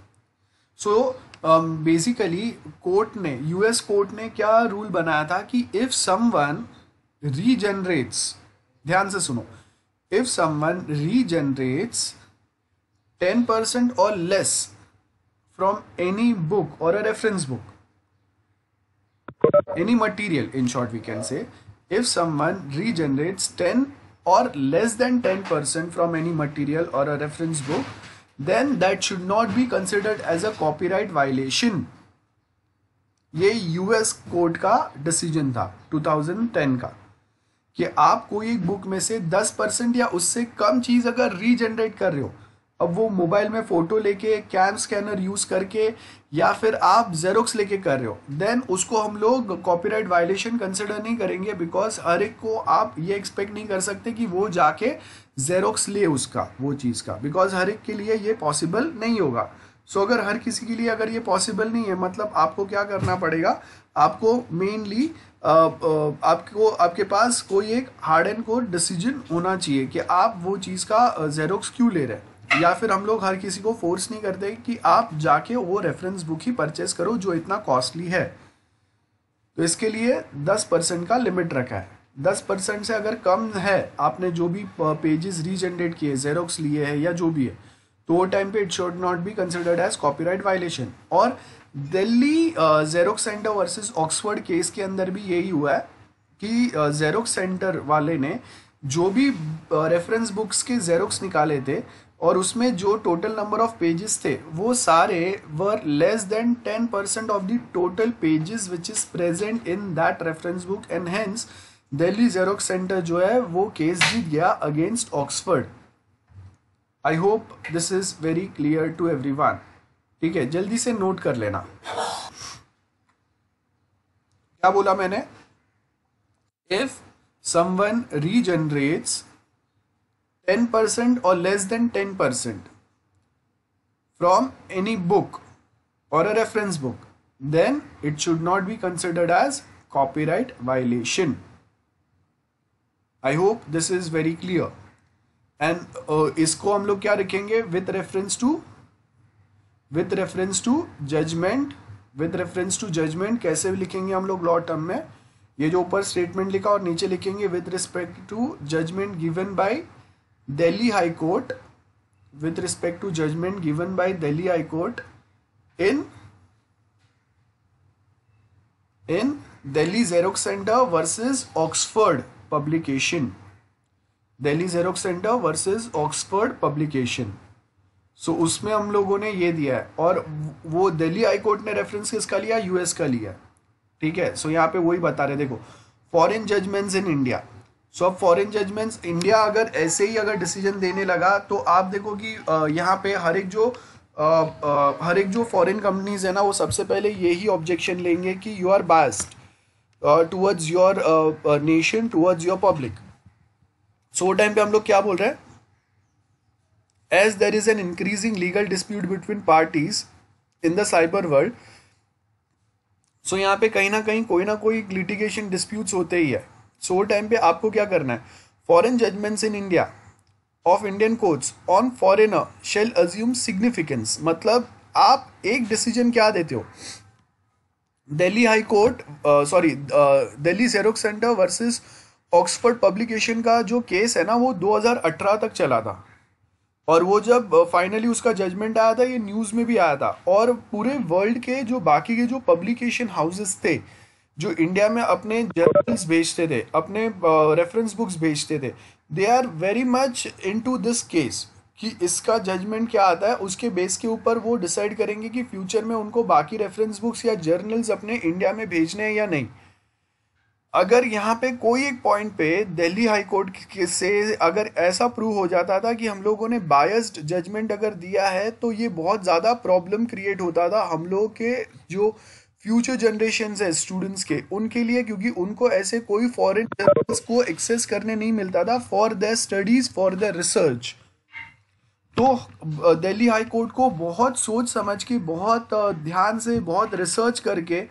so so, basically um, court ने यूएस कोर्ट ने क्या रूल बनाया था कि इफ री रीजनरेट्स ध्यान से सुनो if regenerates ten percent or less from any book or a reference book any material in short we can say if some someone regenerates ten or less than ten percent from any material or a reference book then that should not be considered as a copyright violation ये US court का decision था 2010 का कि आप कोई एक book में से 10 परसेंट या उससे कम चीज अगर रीजनरेट कर रहे हो अब वो मोबाइल में फोटो लेके कैम स्कैनर यूज करके या फिर आप जेरोक्स लेके कर रहे हो देन उसको हम लोग कॉपीराइट वायलेशन कंसिडर नहीं करेंगे बिकॉज हर एक को आप ये एक्सपेक्ट नहीं कर सकते कि वो जाके जेरोक्स ले उसका वो चीज़ का बिकॉज हर एक के लिए ये पॉसिबल नहीं होगा सो so, अगर हर किसी के लिए अगर ये पॉसिबल नहीं है मतलब आपको क्या करना पड़ेगा आपको मेनली आपको आपके पास कोई एक हार्ड एंड कोर डिसीजन होना चाहिए कि आप वो चीज़ का जेरोक्स क्यों ले रहे हैं या फिर हम लोग हर किसी को फोर्स नहीं करते कि आप जाके वो रेफरेंस बुक ही परचेस करो जो इतना कॉस्टली है तो इसके लिए दस परसेंट का लिमिट रखा है दस परसेंट से अगर कम है आपने जो भी पेजेस रीजनरेट किए जेरोक्स लिए हैं या जो भी है तो वो टाइम पे it should not be considered as copyright violation और Delhi Xerox centre versus Oxford case के अंदर भी यही हुआ है कि जेरोक्स सेंटर वाले ने जो भी रेफरेंस बुक्स के जेरोक्स निकाले थे और उसमें जो टोटल नंबर ऑफ पेजेस थे वो सारे were less than ten percent of the total pages which is present in that reference book and hence Delhi Xerox centre जो है वो केस जीत गया against Oxford I hope this is very clear to every ठीक है जल्दी से note कर लेना क्या बोला मैंने if someone regenerates ten percent or less than ten percent from any book or a reference book then it should not be considered as copyright violation I hope this is very clear and इसको हम लोग क्या रखेंगे with reference to with reference to judgment with reference to judgment कैसे लिखेंगे हम लोग law term में ये जो ऊपर स्टेटमेंट लिखा और नीचे लिखेंगे with respect to judgment given by Delhi high court with respect to judgment given by Delhi high court in in Delhi Xerox centre versus Oxford publication Delhi Xerox centre versus Oxford publication so उसमें हम लोगों ने ये दिया है और वो दिल्ली हाई कोर्ट ने रेफरेंस किसका लिया यूएस का लिया ठीक है सो so यहाँ पे वही बता रहे देखो foreign judgments in India so अब फॉरेन जजमेंट्स इंडिया अगर ऐसे ही अगर डिसीजन देने लगा तो आप देखो कि यहाँ पे हर एक जो आ, आ, हर एक जो फॉरेन कंपनीज है ना वो सबसे पहले यही ऑब्जेक्शन लेंगे कि you are biased uh, your nation towards your public so time पे हम लोग क्या बोल रहे हैं as there is an increasing legal dispute between parties in the cyber world so यहाँ पे कहीं ना कहीं कोई ना कोई लिटिगेशन डिस्प्यूट होते ही है सो so, टाइम पे आपको क्या करना है foreign judgments in India of Indian court on foreigner shall assume significance मतलब आप एक डिसीजन क्या देते हो Delhi high court sorry Delhi Xerox centre versus Oxford publication का जो केस है ना वो 2018 तक चला था और वो जब फाइनली उसका जजमेंट आया था ये न्यूज़ में भी आया था और पूरे वर्ल्ड के जो बाकी के जो पब्लिकेशन हाउसेस थे जो इंडिया में अपने जर्नल्स भेजते थे अपने रेफरेंस बुक्स भेजते थे they are very much in to this case कि इसका जजमेंट क्या आता है उसके बेस के ऊपर वो डिसाइड करेंगे कि फ्यूचर में उनको बाकी रेफरेंस बुक्स या जर्नल्स अपने इंडिया में भेजने हैं या नहीं अगर यहाँ पे कोई एक पॉइंट पे दिल्ली हाई कोर्ट से अगर ऐसा प्रूव हो जाता था कि हम लोगों ने बायस्ड जजमेंट अगर दिया है तो ये बहुत ज़्यादा प्रॉब्लम क्रिएट होता था हम लोगों के जो फ्यूचर जनरेशन है स्टूडेंट्स के उनके लिए क्योंकि उनको ऐसे कोई फॉरेन जर्नल्स को एक्सेस करने नहीं मिलता था for the studies for the research तो दिल्ली हाई कोर्ट को बहुत सोच समझ के बहुत ध्यान से बहुत रिसर्च करके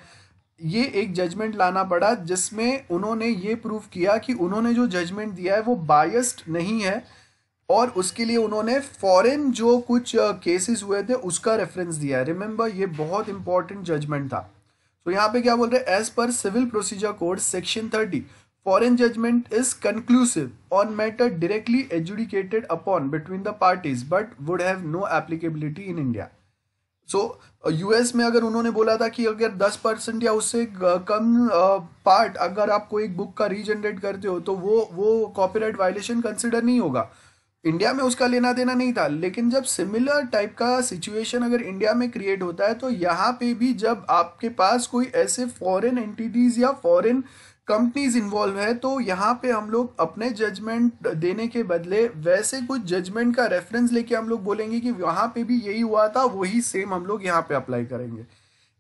ये एक जजमेंट लाना पड़ा जिसमें उन्होंने ये प्रूव किया कि उन्होंने जो जजमेंट दिया है वो बायस्ड नहीं है और उसके लिए उन्होंने फॉरेन जो कुछ केसेस हुए थे उसका रेफरेंस दिया है रिमेंबर ये बहुत इंपॉर्टेंट जजमेंट था तो यहाँ पे क्या बोल रहे हैं as per civil procedure code section thirty foreign judgment is conclusive on matter directly adjudicated upon between the parties but would have no applicability in India. So so, US uh, में अगर उन्होंने बोला था कि अगर 10 परसेंट या उससे कम part अगर आप कोई बुक का रीजनरेट करते हो तो वो वो कॉपीराइट वायलेशन कंसिडर नहीं होगा इंडिया में उसका लेना देना नहीं था लेकिन जब सिमिलर टाइप का सिचुएशन अगर इंडिया में क्रिएट होता है तो यहाँ पे भी जब आपके पास कोई ऐसे फॉरेन एंटिटीज या फॉरेन foreign कंपनीज इन्वॉल्व है तो यहाँ पे हम लोग अपने जजमेंट देने के बदले वैसे कुछ जजमेंट का रेफरेंस लेके हम लोग बोलेंगे कि वहाँ पे भी यही हुआ था वही सेम हम लोग यहाँ पे अप्लाई करेंगे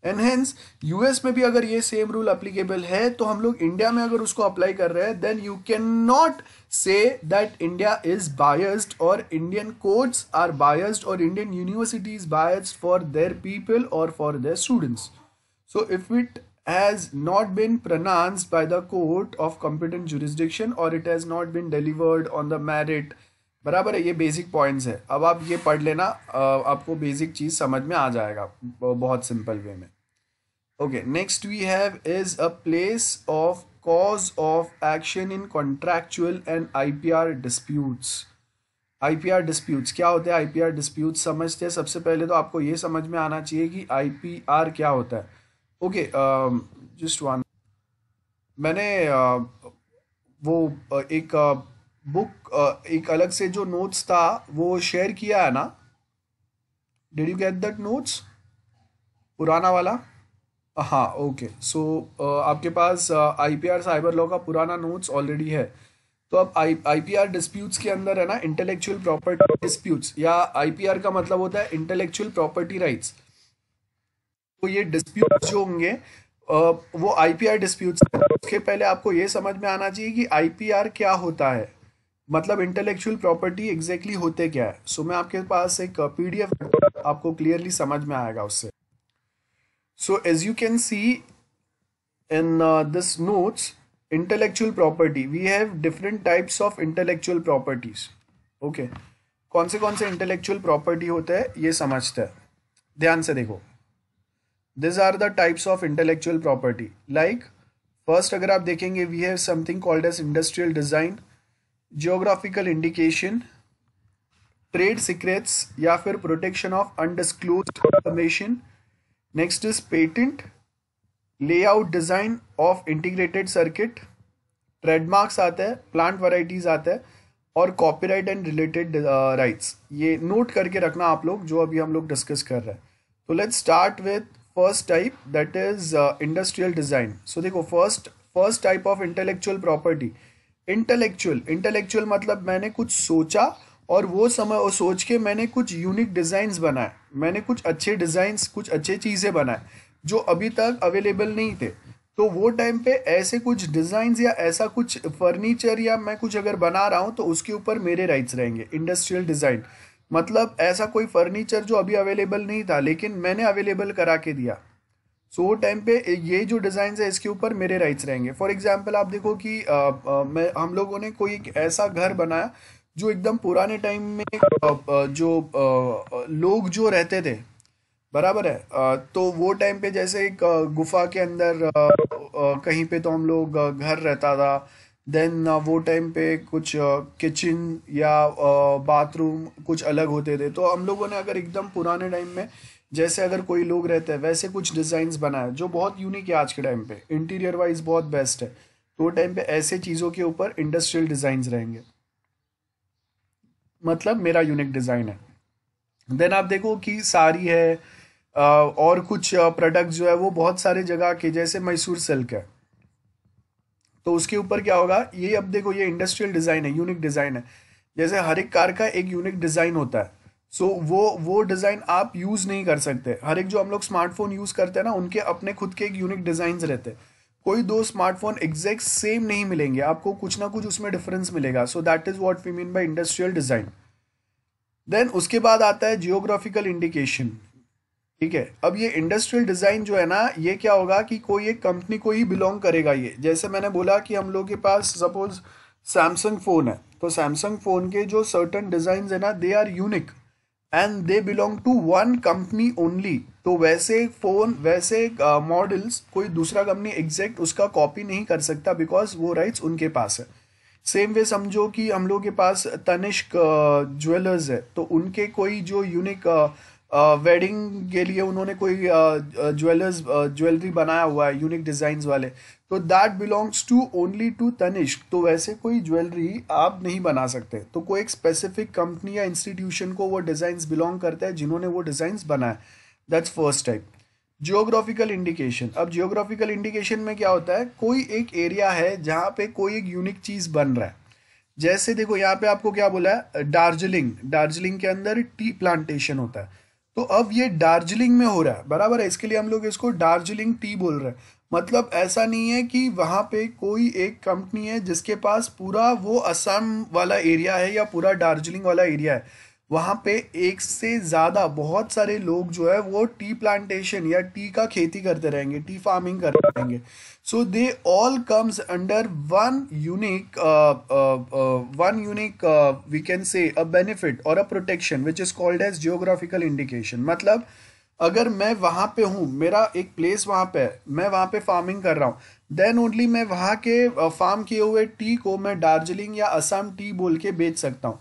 एनहेंस यूएस में भी अगर ये सेम रूल अप्लीकेबल है तो हम लोग इंडिया में अगर उसको अप्लाई कर रहे हैं then you can not say that India is biased or Indian courts are biased or Indian universities biased for their people or for their students so if it has not been pronounced by the court of competent jurisdiction or it has not been delivered on the merit बराबर है ये basic points है अब आप ये पढ़ लेना आपको बेसिक चीज समझ में आ जाएगा बहुत सिंपल वे में okay next we have is a place of cause of action in contractual and IPR disputes IPR disputes क्या होते हैं आईपीआर डिस्प्यूट्स समझते हैं सबसे पहले तो आपको ये समझ में आना चाहिए कि आईपीआर क्या होता है ओके जस्ट वन मैंने uh, वो uh, एक बुक uh, uh, एक अलग से जो नोट्स था वो शेयर किया है ना did you get that notes पुराना वाला हाँ ओके सो uh, आपके पास आईपीआर साइबर लॉ का पुराना नोट्स ऑलरेडी है तो अब आई आईपीआर डिस्प्यूट्स के अंदर है ना इंटेलेक्चुअल प्रॉपर्टी डिस्प्यूट्स या आईपीआर का मतलब होता है इंटेलेक्चुअल प्रॉपर्टी राइट्स तो ये डिस्प्यूट जो होंगे वो आईपीआर डिस्प्यूट उसके पहले आपको ये समझ में आना चाहिए कि आईपीआर क्या होता है मतलब इंटेलेक्चुअल प्रॉपर्टी एग्जैक्टली होते क्या है सो मैं आपके पास एक पीडीएफ आपको क्लियरली समझ में आएगा उससे so as you can see in this notes intellectual property we have different types of intellectual properties okay कौन से कौन से इंटेलेक्चुअल प्रॉपर्टी होते हैं ये समझते हैं ध्यान से देखो these are the types of intellectual property like first अगर आप देखेंगे we have something called as industrial design geographical indication trade secrets या फिर protection of undisclose information next is patent layout design of integrated circuit trademarks आता है plant varieties आता है और कॉपीराइट एंड रिलेटेड राइट्स ये नोट करके रखना आप लोग जो अभी हम लोग डिस्कस कर रहे हैं तो let's start with first type that is uh, industrial design so देखो first first type of intellectual property intellectual intellectual मतलब मैंने कुछ सोचा और वो समय और सोच के मैंने कुछ यूनिक डिज़ाइंस बनाए मैंने कुछ अच्छे डिज़ाइंस कुछ अच्छे चीज़ें बनाए जो अभी तक अवेलेबल नहीं थे तो वो टाइम पे ऐसे कुछ डिज़ाइंस या ऐसा कुछ फर्नीचर या मैं कुछ अगर बना रहा हूँ तो उसके ऊपर मेरे राइट्स रहेंगे इंडस्ट्रियल डिज़ाइन मतलब ऐसा कोई फर्नीचर जो अभी अवेलेबल नहीं था लेकिन मैंने अवेलेबल करा के दिया सो so, वो टाइम पे ये जो डिज़ाइन है इसके ऊपर मेरे राइट्स रहेंगे फॉर एग्जाम्पल आप देखो कि आ, आ, मैं हम लोगों ने कोई ऐसा घर बनाया जो एकदम पुराने टाइम में जो आ, लोग जो रहते थे बराबर है तो वो टाइम पे जैसे एक गुफा के अंदर कहीं पे तो हम लोग घर रहता था देन uh, वो टाइम पे कुछ किचन uh, या बाथरूम uh, कुछ अलग होते थे तो हम लोगों ने अगर एकदम पुराने टाइम में जैसे अगर कोई लोग रहते हैं वैसे कुछ डिज़ाइंस बनाए जो बहुत यूनिक है आज के टाइम पे इंटीरियर वाइज बहुत बेस्ट है तो वो टाइम पे ऐसे चीज़ों के ऊपर इंडस्ट्रियल डिज़ाइंस रहेंगे मतलब मेरा यूनिक डिज़ाइन है देन आप देखो कि साड़ी है और कुछ प्रोडक्ट जो है वो बहुत सारे जगह के जैसे मैसूर सिल्क है तो उसके ऊपर क्या होगा ये अब देखो ये इंडस्ट्रियल डिज़ाइन है यूनिक डिज़ाइन है जैसे हर एक कार का एक यूनिक डिज़ाइन होता है सो so, वो वो डिज़ाइन आप यूज़ नहीं कर सकते हर एक जो हम लोग स्मार्टफोन यूज़ करते हैं ना उनके अपने खुद के एक यूनिक डिजाइन रहते हैं कोई दो स्मार्टफोन एग्जैक्ट सेम नहीं मिलेंगे आपको कुछ ना कुछ उसमें डिफरेंस मिलेगा so that is what we mean by industrial design then उसके बाद आता है जियोग्राफिकल इंडिकेशन ठीक है अब ये इंडस्ट्रियल डिज़ाइन जो है ना ये क्या होगा कि कोई एक कंपनी को ही बिलोंग करेगा ये जैसे मैंने बोला कि हम लोग के पास सपोज सैमसंग फ़ोन है तो सैमसंग फ़ोन के जो सर्टन डिज़ाइन है ना they are unique and they belong to one company only तो वैसे फ़ोन वैसे मॉडल्स uh, कोई दूसरा कंपनी एग्जैक्ट उसका कॉपी नहीं कर सकता बिकॉज वो राइट्स उनके पास है सेम वे समझो कि हम लोग के पास तनिष्क ज्वेलर्स uh, है तो उनके कोई जो यूनिक uh, वेडिंग के लिए उन्होंने कोई ज्वेलर्स ज्वेलरी बनाया हुआ है यूनिक डिजाइन वाले तो that belongs to only to Tanishq तो वैसे कोई ज्वेलरी आप नहीं बना सकते तो कोई एक स्पेसिफिक कंपनी या इंस्टीट्यूशन को वो डिजाइन बिलोंग करता है जिन्होंने वो डिजाइन बनाए that's first type geographical indication अब जियोग्राफिकल इंडिकेशन में क्या होता है कोई एक एरिया है जहाँ पे कोई एक यूनिक चीज़ बन रहा है जैसे देखो यहाँ पे आपको क्या बोला है दार्जिलिंग दार्जिलिंग के अंदर टी प्लांटेशन होता है तो अब ये दार्जिलिंग में हो रहा है बराबर है इसके लिए हम लोग इसको दार्जिलिंग टी बोल रहे हैं मतलब ऐसा नहीं है कि वहाँ पे कोई एक कंपनी है जिसके पास पूरा वो असम वाला एरिया है या पूरा दार्जिलिंग वाला एरिया है वहाँ पे एक से ज़्यादा बहुत सारे लोग जो है वो टी प्लांटेशन या टी का खेती करते रहेंगे टी फार्मिंग करते रहेंगे so they all comes under one unique uh, uh, uh, one unique uh, we can say a benefit or a protection which is called as geographical indication मतलब अगर मैं वहाँ पे हूँ मेरा एक प्लेस वहाँ पे है मैं वहाँ पे फार्मिंग कर रहा हूँ देन ओनली मैं वहाँ के फार्म किए हुए टी को मैं दार्जिलिंग या असम टी बोल के बेच सकता हूँ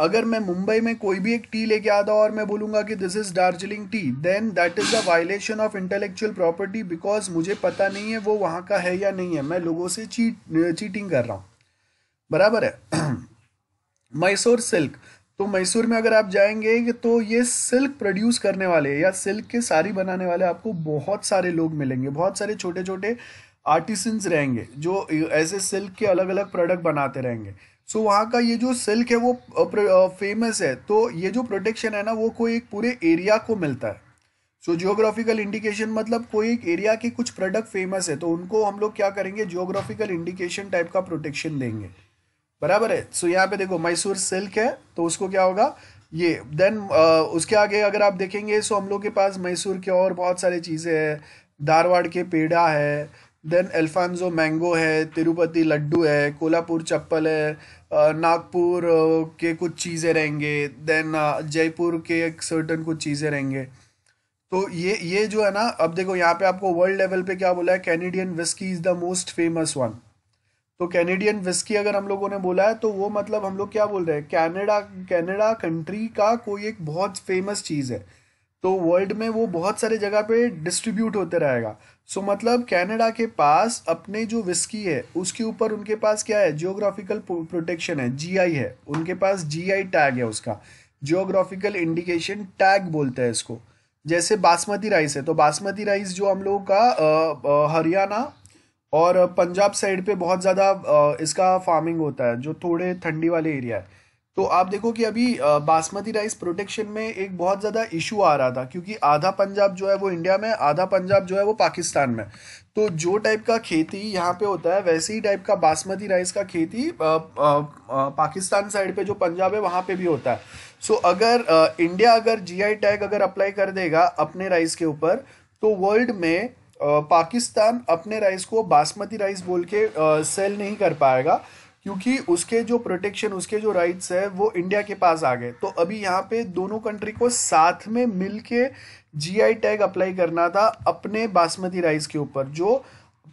अगर मैं मुंबई में कोई भी एक टी लेके आता हूँ और मैं बोलूँगा कि this is Darjeeling tea then that is a violation of intellectual property because मुझे पता नहीं है वो वहाँ का है या नहीं है मैं लोगों से चीट चीटिंग कर रहा हूँ बराबर है मैसूर सिल्क तो मैसूर में अगर आप जाएंगे तो ये सिल्क प्रोड्यूस करने वाले या सिल्क के साड़ी बनाने वाले आपको बहुत सारे लोग मिलेंगे बहुत सारे छोटे छोटे आर्टिसन्स रहेंगे जो ऐसे सिल्क के अलग अलग प्रोडक्ट बनाते रहेंगे सो so, वहाँ का ये जो सिल्क है वो फेमस है तो ये जो प्रोटेक्शन है ना वो कोई एक पूरे एरिया को मिलता है सो जियोग्राफिकल इंडिकेशन मतलब कोई एक एरिया के कुछ प्रोडक्ट फेमस है तो उनको हम लोग क्या करेंगे जियोग्राफिकल इंडिकेशन टाइप का प्रोटेक्शन देंगे बराबर है सो so, यहाँ पे देखो मैसूर सिल्क है तो उसको क्या होगा ये देन uh, उसके आगे अगर आप देखेंगे सो हम लोग के पास मैसूर के और बहुत सारी चीज़ें हैं धारवाड़ के पेड़ा है देन एल्फानजो मैंगो है तिरुपति लड्डू है कोल्हापुर चप्पल है नागपुर के कुछ चीज़ें रहेंगे देन जयपुर के एक सर्टन कुछ चीज़ें रहेंगे तो ये ये जो है ना अब देखो यहाँ पे आपको वर्ल्ड लेवल पे क्या बोला है Canadian whisky is the most famous one तो कैनेडियन विस्की अगर हम लोगों ने बोला है तो वो मतलब हम लोग क्या बोल रहे हैं कैनेडा कैनेडा कंट्री का कोई एक बहुत फेमस चीज़ है तो वर्ल्ड में वो बहुत सारे जगह पे डिस्ट्रीब्यूट होते रहेगा सो so, मतलब कनाडा के पास अपने जो विस्की है उसके ऊपर उनके पास क्या है जियोग्राफिकल प्रोटेक्शन है जीआई है उनके पास जीआई टैग है उसका जियोग्राफिकल इंडिकेशन टैग बोलते हैं इसको जैसे बासमती राइस है तो बासमती राइस जो हम लोगों का हरियाणा और पंजाब साइड पे बहुत ज़्यादा इसका फार्मिंग होता है जो थोड़े ठंडी वाले एरिया है तो आप देखो कि अभी बासमती राइस प्रोटेक्शन में एक बहुत ज़्यादा इशू आ रहा था क्योंकि आधा पंजाब जो है वो इंडिया में आधा पंजाब जो है वो पाकिस्तान में तो जो टाइप का खेती यहाँ पे होता है वैसे ही टाइप का बासमती राइस का खेती आ, आ, आ, पाकिस्तान साइड पे जो पंजाब है वहाँ पे भी होता है सो so, अगर आ, इंडिया अगर जीआई टैग अगर अप्लाई कर देगा अपने राइस के ऊपर तो वर्ल्ड में आ, पाकिस्तान अपने राइस को बासमती राइस बोल के आ, सेल नहीं कर पाएगा क्योंकि उसके जो प्रोटेक्शन उसके जो राइट्स है वो इंडिया के पास आ गए तो अभी यहाँ पे दोनों कंट्री को साथ में मिल के जी टैग अप्लाई करना था अपने बासमती राइस के ऊपर जो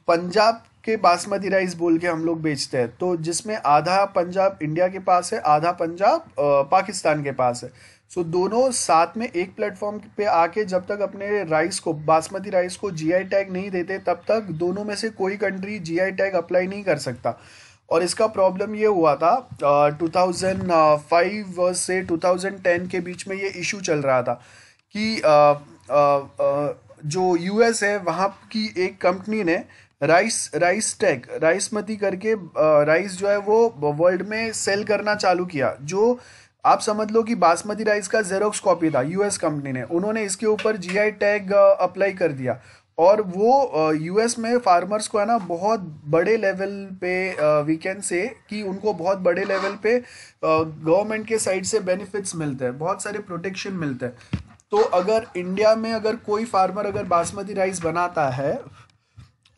पंजाब के बासमती राइस बोल के हम लोग बेचते हैं तो जिसमें आधा पंजाब इंडिया के पास है आधा पंजाब पाकिस्तान के पास है सो so, दोनों साथ में एक प्लेटफॉर्म पे आके जब तक अपने राइस को बासमती राइस को जीआई टैग नहीं देते तब तक दोनों में से कोई कंट्री जीआई टैग अप्लाई नहीं कर सकता और इसका प्रॉब्लम ये हुआ था टू थाउजेंड फाइव से टू थाउजेंड टेन के बीच में ये इशू चल रहा था कि आ, आ, आ, जो यूएस है वहाँ की एक कंपनी ने राइस राइस टैग राइस मती करके राइस जो है वो वर्ल्ड में सेल करना चालू किया जो आप समझ लो कि बासमती राइस का जेरोक्स कॉपी था यूएस कंपनी ने उन्होंने इसके ऊपर जीआई टैग अप्लाई कर दिया और वो यूएस में फार्मर्स को है ना बहुत बड़े लेवल पे वीकेंड से कि उनको बहुत बड़े लेवल पे गवर्नमेंट के साइड से बेनिफिट्स मिलते हैं बहुत सारे प्रोटेक्शन मिलते हैं तो अगर इंडिया में अगर कोई फार्मर अगर बासमती राइस बनाता है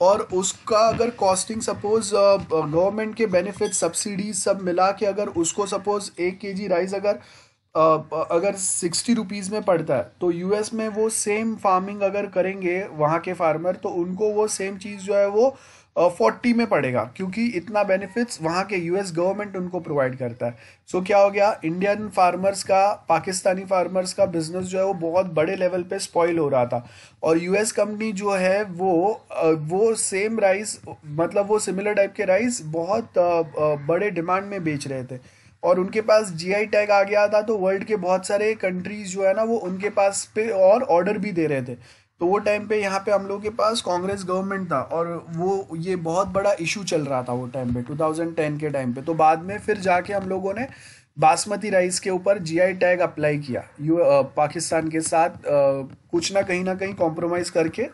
और उसका अगर कॉस्टिंग सपोज गवर्नमेंट के बेनिफिट सब्सिडीज सब मिला के अगर उसको सपोज एक के जी राइस अगर अगर सिक्सटी रुपीज़ में पड़ता है तो यूएस में वो सेम फार्मिंग अगर करेंगे वहाँ के फार्मर तो उनको वो सेम चीज़ जो है वो फोर्टी में पड़ेगा क्योंकि इतना बेनिफिट्स वहाँ के यूएस गवर्नमेंट उनको प्रोवाइड करता है सो so, क्या हो गया इंडियन फार्मर्स का पाकिस्तानी फार्मर्स का बिजनेस जो है वो बहुत बड़े लेवल पे स्पॉइल हो रहा था और यूएस कंपनी जो है वो वो सेम राइस मतलब वो सिमिलर टाइप के राइस बहुत बड़े डिमांड में बेच रहे थे और उनके पास जीआई टैग आ गया था तो वर्ल्ड के बहुत सारे कंट्रीज जो है ना वो उनके पास पे और ऑर्डर भी दे रहे थे तो वो टाइम पे यहाँ पे हम लोग के पास कांग्रेस गवर्नमेंट था और वो ये बहुत बड़ा इशू चल रहा था वो टाइम पे 2010 के टाइम पे तो बाद में फिर जाके हम लोगों ने बासमती राइस के ऊपर जीआई टैग अप्लाई किया यू पाकिस्तान के साथ आ, कुछ ना कहीं ना कहीं कॉम्प्रोमाइज़ करके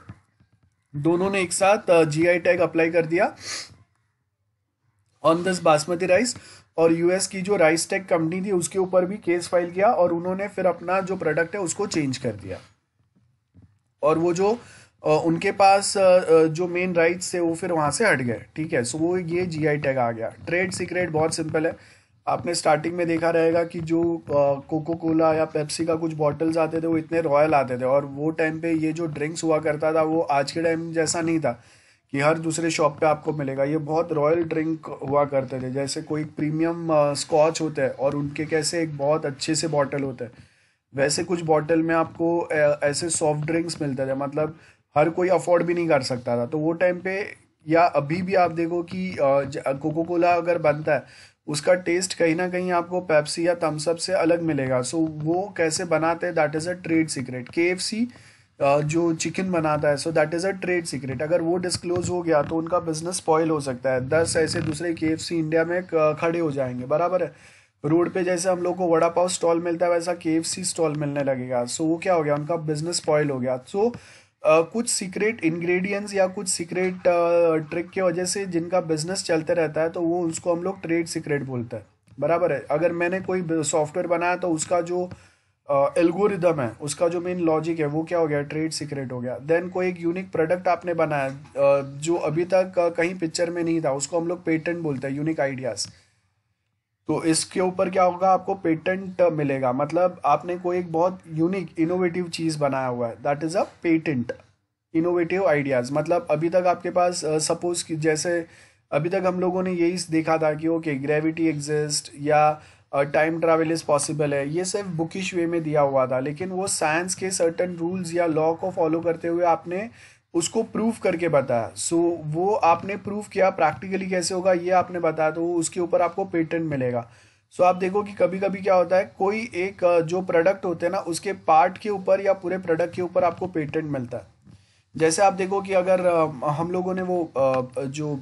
दोनों ने एक साथ जीआई टैग अप्लाई कर दिया ऑन दिस बासमती राइस और यूएस की जो राइस टेक कंपनी थी उसके ऊपर भी केस फाइल किया और उन्होंने फिर अपना जो प्रोडक्ट है उसको चेंज कर दिया और वो जो उनके पास जो मेन राइट्स थे वो फिर वहाँ से हट गए ठीक है सो वो ये जी आई टैग आ गया ट्रेड सीक्रेट बहुत सिंपल है आपने स्टार्टिंग में देखा रहेगा कि जो कोको कोला या पेप्सी का कुछ बॉटल्स आते थे वो इतने रॉयल आते थे और वो टाइम पे ये जो ड्रिंक्स हुआ करता था वो आज के टाइम जैसा नहीं था कि हर दूसरे शॉप पे आपको मिलेगा ये बहुत रॉयल ड्रिंक हुआ करते थे जैसे कोई प्रीमियम स्कॉच होता है और उनके कैसे एक बहुत अच्छे से बॉटल होता है वैसे कुछ बॉटल में आपको ऐसे सॉफ्ट ड्रिंक्स मिलते थे मतलब हर कोई अफोर्ड भी नहीं कर सकता था तो वो टाइम पे या अभी भी आप देखो कि कोको कोला अगर बनता है उसका टेस्ट कहीं ना कहीं आपको पेप्सी या थम्सअप से अलग मिलेगा सो वो कैसे बनाते हैं that is a trade secret K F C जो चिकन बनाता है so that is a trade secret अगर वो डिस्क्लोज हो गया तो उनका बिजनेस स्पॉयल हो सकता है दस ऐसे दूसरे के इंडिया में खड़े हो जाएंगे बराबर है रोड पे जैसे हम लोग को वड़ा पाव स्टॉल मिलता है वैसा के स्टॉल मिलने लगेगा सो so, वो क्या हो गया उनका बिजनेस स्पॉयल हो गया सो so, Uh, कुछ सीक्रेट इंग्रेडिएंट्स या कुछ सीक्रेट ट्रिक uh, वजह से जिनका बिजनेस चलते रहता है तो वो उसको हम लोग ट्रेड सीक्रेट बोलते हैं बराबर है अगर मैंने कोई सॉफ्टवेयर बनाया तो उसका जो uh, एल्गोरिदम uh, है उसका जो मेन लॉजिक है वो क्या हो गया ट्रेड सीक्रेट हो गया देन कोई एक यूनिक प्रोडक्ट आपने बनाया uh, जो अभी तक uh, कहीं पिक्चर में नहीं था उसको हम लोग पेटेंट बोलते हैं यूनिक आइडियाज तो इसके ऊपर क्या होगा आपको पेटेंट मिलेगा मतलब आपने कोई एक बहुत यूनिक इनोवेटिव चीज़ बनाया हुआ है that is a patent innovative ideas मतलब अभी तक आपके पास सपोज कि जैसे अभी तक हम लोगों ने यही देखा था कि ओके ग्रेविटी एग्जिस्ट या टाइम ट्रैवल इज़ पॉसिबल है ये सिर्फ बुकिश वे में दिया हुआ था लेकिन वो साइंस के सर्टन रूल्स या लॉ को फॉलो करते हुए आपने उसको प्रूव करके बताया सो so, वो आपने प्रूव किया प्रैक्टिकली कैसे होगा ये आपने बताया तो उसके ऊपर आपको पेटेंट मिलेगा सो so, आप देखो कि कभी कभी क्या होता है कोई एक जो प्रोडक्ट होते हैं ना उसके पार्ट के ऊपर या पूरे प्रोडक्ट के ऊपर आपको पेटेंट मिलता है जैसे आप देखो कि अगर हम लोगों ने वो जो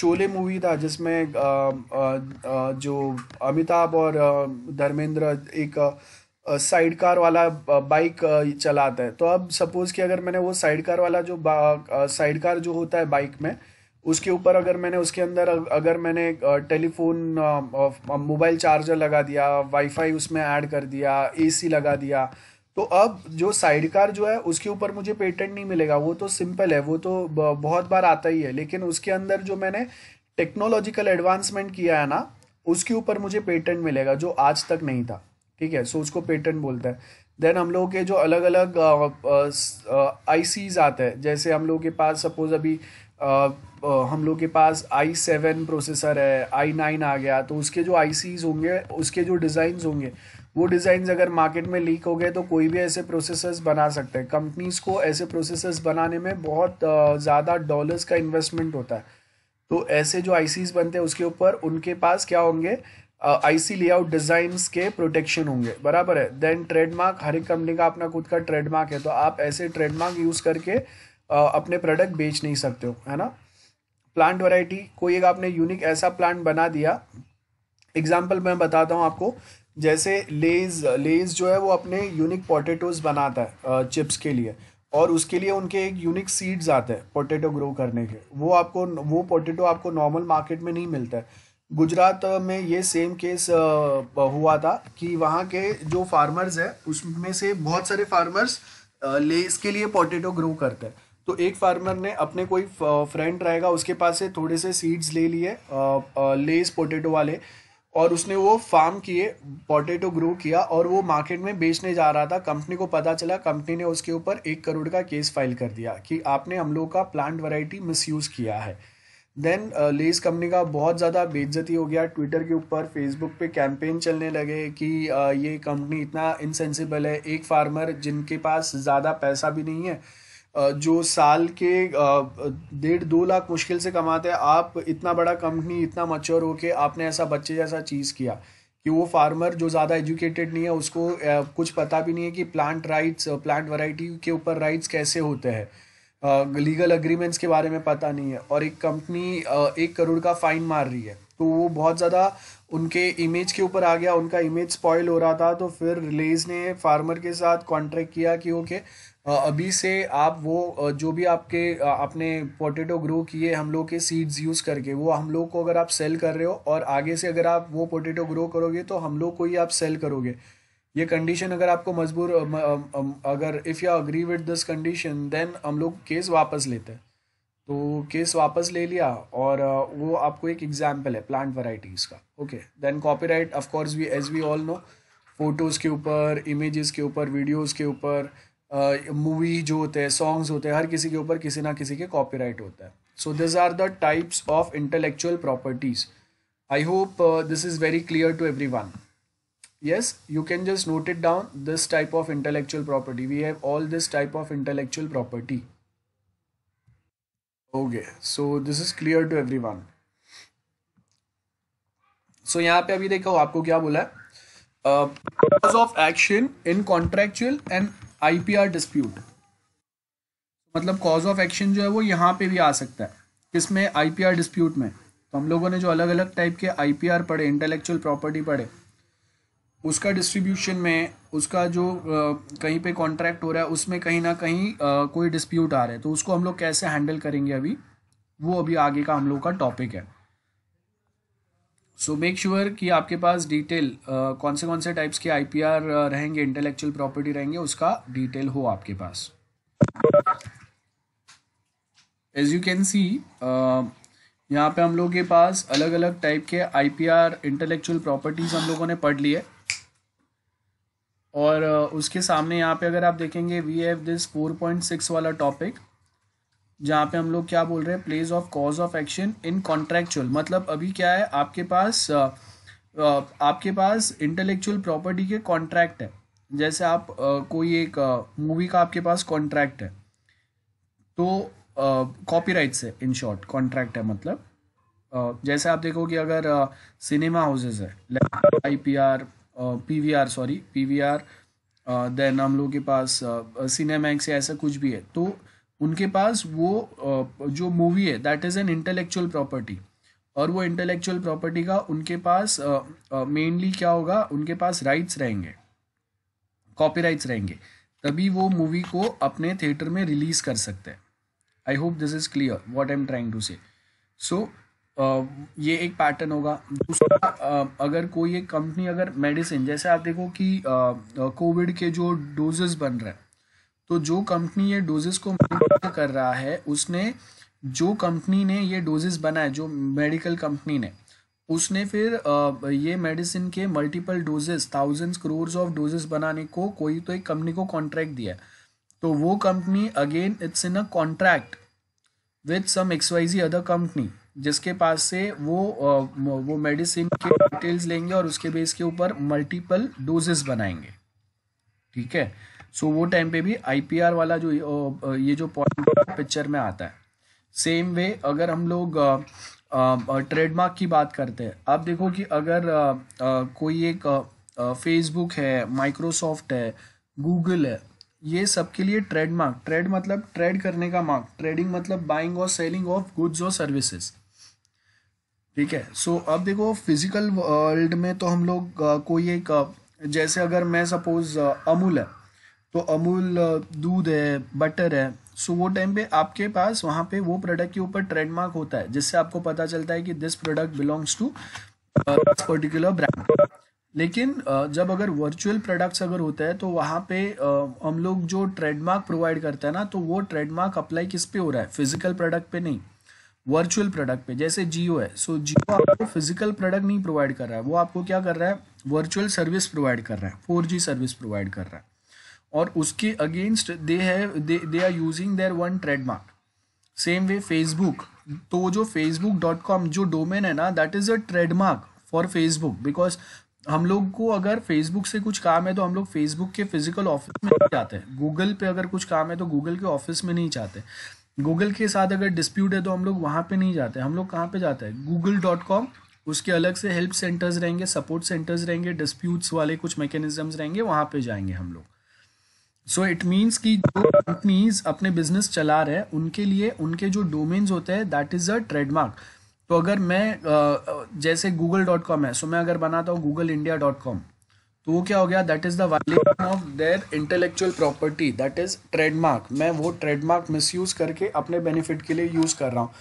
शोले मूवी था जिसमें जो अमिताभ और धर्मेंद्र एक साइड कार वाला बाइक चलाता है तो अब सपोज कि अगर मैंने वो साइड कार वाला जो साइड कार जो होता है बाइक में उसके ऊपर अगर मैंने उसके अंदर अगर मैंने टेलीफोन मोबाइल चार्जर लगा दिया वाईफाई उसमें ऐड कर दिया एसी लगा दिया तो अब जो साइडकार जो है उसके ऊपर मुझे पेटेंट नहीं मिलेगा वो तो सिंपल है वो तो बहुत बार आता ही है लेकिन उसके अंदर जो मैंने टेक्नोलॉजिकल एडवांसमेंट किया है ना उसके ऊपर मुझे पेटेंट मिलेगा जो आज तक नहीं था ठीक है सो उसको पेटेंट बोलता है देन हम लोगों के जो अलग अलग आई सीज आते हैं जैसे हम लोग के पास सपोज अभी आ, आ, हम लोग के पास आई सेवन प्रोसेसर है आई नाइन आ गया तो उसके जो आई सीज होंगे उसके जो डिजाइन होंगे वो डिज़ाइन अगर मार्केट में लीक हो गए तो कोई भी ऐसे प्रोसेसर्स बना सकते हैं कंपनीज को ऐसे प्रोसेसर्स बनाने में बहुत ज़्यादा डॉलर्स का इन्वेस्टमेंट होता है तो ऐसे जो आईसीज बनते हैं उसके ऊपर उनके पास क्या होंगे आईसी लेआउट डिज़ाइंस के प्रोटेक्शन होंगे बराबर है देन ट्रेडमार्क हर एक कंपनी का अपना खुद का ट्रेडमार्क है तो आप ऐसे ट्रेडमार्क यूज़ करके अपने प्रोडक्ट बेच नहीं सकते हो है ना प्लांट वैरायटी कोई एक आपने यूनिक ऐसा प्लांट बना दिया एग्जाम्पल मैं बताता हूँ आपको जैसे लेज लेज जो है वो अपने यूनिक पोटेटोज बनाता है चिप्स के लिए और उसके लिए उनके एक यूनिक सीड्स आते हैं पोटैटो ग्रो करने के वो आपको वो पोटैटो आपको नॉर्मल मार्केट में नहीं मिलता है गुजरात में ये सेम केस हुआ था कि वहाँ के जो फार्मर्स हैं उसमें से बहुत सारे फार्मर्स लेस के लिए पोटैटो ग्रो करते हैं तो एक फार्मर ने अपने कोई फ्रेंड रहेगा उसके पास से थोड़े से सीड्स ले लिए लेस पोटैटो वाले और उसने वो फार्म किए पोटेटो ग्रो किया और वो मार्केट में बेचने जा रहा था कंपनी को पता चला कंपनी ने उसके ऊपर एक करोड़ का केस फाइल कर दिया कि आपने हम लोग का प्लांट वैरायटी मिसयूज़ किया है देन लेस कंपनी का बहुत ज़्यादा बेज्जती हो गया ट्विटर के ऊपर फेसबुक पे कैंपेन चलने लगे कि uh, ये कंपनी इतना इनसेंसिबल है एक फार्मर जिनके पास ज़्यादा पैसा भी नहीं है जो साल के डेढ़ दो लाख मुश्किल से कमाते हैं आप इतना बड़ा कंपनी इतना मच्योर होके आपने ऐसा बच्चे जैसा चीज़ किया कि वो फार्मर जो ज़्यादा एजुकेटेड नहीं है उसको कुछ पता भी नहीं है कि प्लांट राइट्स प्लांट वैरायटी के ऊपर राइट्स कैसे होते हैं लीगल अग्रीमेंट्स के बारे में पता नहीं है और एक कंपनी एक करोड़ का फाइन मार रही है तो वो बहुत ज़्यादा उनके इमेज के ऊपर आ गया उनका इमेज स्पॉइल हो रहा था तो फिर रिलेज ने फार्मर के साथ कॉन्ट्रैक्ट किया कि ओके अभी से आप वो जो भी आपके आपने पोटेटो ग्रो किए हम लोग के सीड्स यूज़ करके वो हम लोग को अगर आप सेल कर रहे हो और आगे से अगर आप वो पोटेटो ग्रो करोगे तो हम लोग को ही आप सेल करोगे ये कंडीशन अगर आपको मजबूर अगर if you agree with this condition then हम लोग केस वापस लेते हैं तो केस वापस ले लिया और वो आपको एक एग्जाम्पल है प्लांट वराइटीज़ का okay then copyright of course we as we all know photos के ऊपर इमेजेस के ऊपर वीडियोज़ के ऊपर मूवी जो होते हैं सॉन्ग्स होते हैं हर किसी के ऊपर किसी ना किसी के कॉपीराइट होता है so this are the types of intellectual properties I hope this is very clear to every one yes you can just note it down this type of intellectual property we have all this type of intellectual property okay so this is clear to every one so यहाँ पे अभी देखो आपको क्या बोला है of action in contractual and IPR dispute मतलब cause of action जो है वो यहाँ पे भी आ सकता है किसमें आईपीआर डिस्प्यूट में तो हम लोगों ने जो अलग अलग टाइप के आईपीआर पढ़े इंटेलेक्चुअल प्रॉपर्टी पढ़े उसका डिस्ट्रीब्यूशन में उसका जो आ, कहीं पे कॉन्ट्रैक्ट हो रहा है उसमें कहीं ना कहीं आ, कोई डिस्प्यूट आ रहा है तो उसको हम लोग कैसे हैंडल करेंगे अभी वो अभी आगे का हम लोग का टॉपिक है सो मेक श्योर कि आपके पास डिटेल uh, कौन से कौन से टाइप्स के आई पी आर रहेंगे इंटेलेक्चुअल प्रॉपर्टी रहेंगे उसका डिटेल हो आपके पास एज यू कैन सी यहाँ पे हम लोग के पास अलग अलग टाइप के I P R intellectual properties हम लोगों ने पढ़ ली है और उसके सामने यहाँ पे अगर आप देखेंगे we have this four point six वाला टॉपिक जहाँ पे हम लोग क्या बोल रहे हैं place of cause of action in contractual मतलब अभी क्या है आपके पास आपके पास इंटेलेक्चुअल प्रॉपर्टी के कॉन्ट्रैक्ट है जैसे आप कोई एक मूवी का आपके पास कॉन्ट्रैक्ट है तो कॉपीराइट से इन शॉर्ट कॉन्ट्रैक्ट है मतलब जैसे आप देखो कि अगर सिनेमा हाउसेज है I P R P V R sorry P V R then हम लोग के पास सिनेमैक्स या ऐसा कुछ भी है तो उनके पास वो जो मूवी है that is an intellectual property और वो इंटेलेक्चुअल प्रॉपर्टी का उनके पास मेनली क्या होगा उनके पास राइट्स रहेंगे कॉपीराइट्स रहेंगे तभी वो मूवी को अपने थिएटर में रिलीज कर सकते हैं I hope this is clear what I am trying to say so ये एक पैटर्न होगा दूसरा uh, अगर कोई एक कंपनी अगर मेडिसिन जैसे आप देखो कि कोविड uh, के जो डोजेस बन रहे हैं तो जो कंपनी ये डोजेस को कर रहा है उसने जो कंपनी ने ये डोजेस बनाए जो मेडिकल कंपनी ने उसने फिर ये मेडिसिन के multiple doses thousands crore of doses बनाने को कोई तो एक कंपनी को कॉन्ट्रैक्ट दिया तो वो company again it's in a contract with some जी अदर कंपनी जिसके पास से वो वो मेडिसिन के डिटेल्स लेंगे और उसके बेस के ऊपर मल्टीपल डोजेस बनाएंगे ठीक है सो वो टाइम पे भी आईपीआर वाला जो ये जो पॉइंट पिक्चर में आता है सेम वे अगर हम लोग ट्रेडमार्क की बात करते हैं आप देखो कि अगर कोई एक फेसबुक है माइक्रोसॉफ्ट है गूगल है ये सबके लिए ट्रेडमार्क ट्रेड मतलब ट्रेड करने का मार्क ट्रेडिंग मतलब बाइंग और सेलिंग ऑफ गुड्स और सर्विसेज ठीक है सो so, अब देखो फिजिकल वर्ल्ड में तो हम लोग कोई एक जैसे अगर मैं सपोज अमूल है तो अमूल दूध है बटर है सो वो टाइम पे आपके पास वहाँ पे वो प्रोडक्ट के ऊपर ट्रेडमार्क होता है जिससे आपको पता चलता है कि this product belongs to particular brand लेकिन जब अगर वर्चुअल प्रोडक्ट्स अगर होते हैं तो वहाँ पे हम लोग जो ट्रेडमार्क प्रोवाइड करते हैं ना तो वो ट्रेडमार्क अप्लाई किस पे हो रहा है फिजिकल प्रोडक्ट पे नहीं वर्चुअल प्रोडक्ट पे जैसे जियो है सो जियो आपको फिजिकल प्रोडक्ट नहीं प्रोवाइड कर रहा है वो आपको क्या कर रहा है वर्चुअल सर्विस प्रोवाइड कर रहा है फोर सर्विस प्रोवाइड कर रहा है और उसके अगेंस्ट दे है they are using their one trademark same way Facebook तो जो फेसबुक डॉट कॉम जो डोमेन है ना that is a trademark for Facebook because हम लोग को अगर फेसबुक से कुछ काम है तो हम लोग फेसबुक के फिजिकल ऑफिस में नहीं जाते हैं गूगल पे अगर कुछ काम है तो गूगल के ऑफिस में नहीं जाते गूगल के साथ अगर डिस्प्यूट है तो हम लोग वहाँ पे नहीं जाते हम लोग कहाँ पे जाते हैं गूगल डॉट कॉम उसके अलग से हेल्प सेंटर्स रहेंगे सपोर्ट सेंटर्स रहेंगे डिस्प्यूट्स वाले कुछ मैकेनिज्म्स रहेंगे वहाँ पे जाएंगे हम लोग सो इट मीन्स कि जो कंपनीज अपने बिजनेस चला रहे हैं उनके लिए उनके जो डोमेन्स होते हैं दैट इज़ अ ट्रेडमार्क तो अगर मैं जैसे गूगल डॉट कॉम है सो मैं अगर बनाता हूँ गूगल इंडिया डॉट कॉम तो वो क्या हो गया that is the violation of their intellectual property that is trademark मैं वो ट्रेडमार्क यूज करके अपने बेनिफिट के लिए यूज़ कर रहा हूँ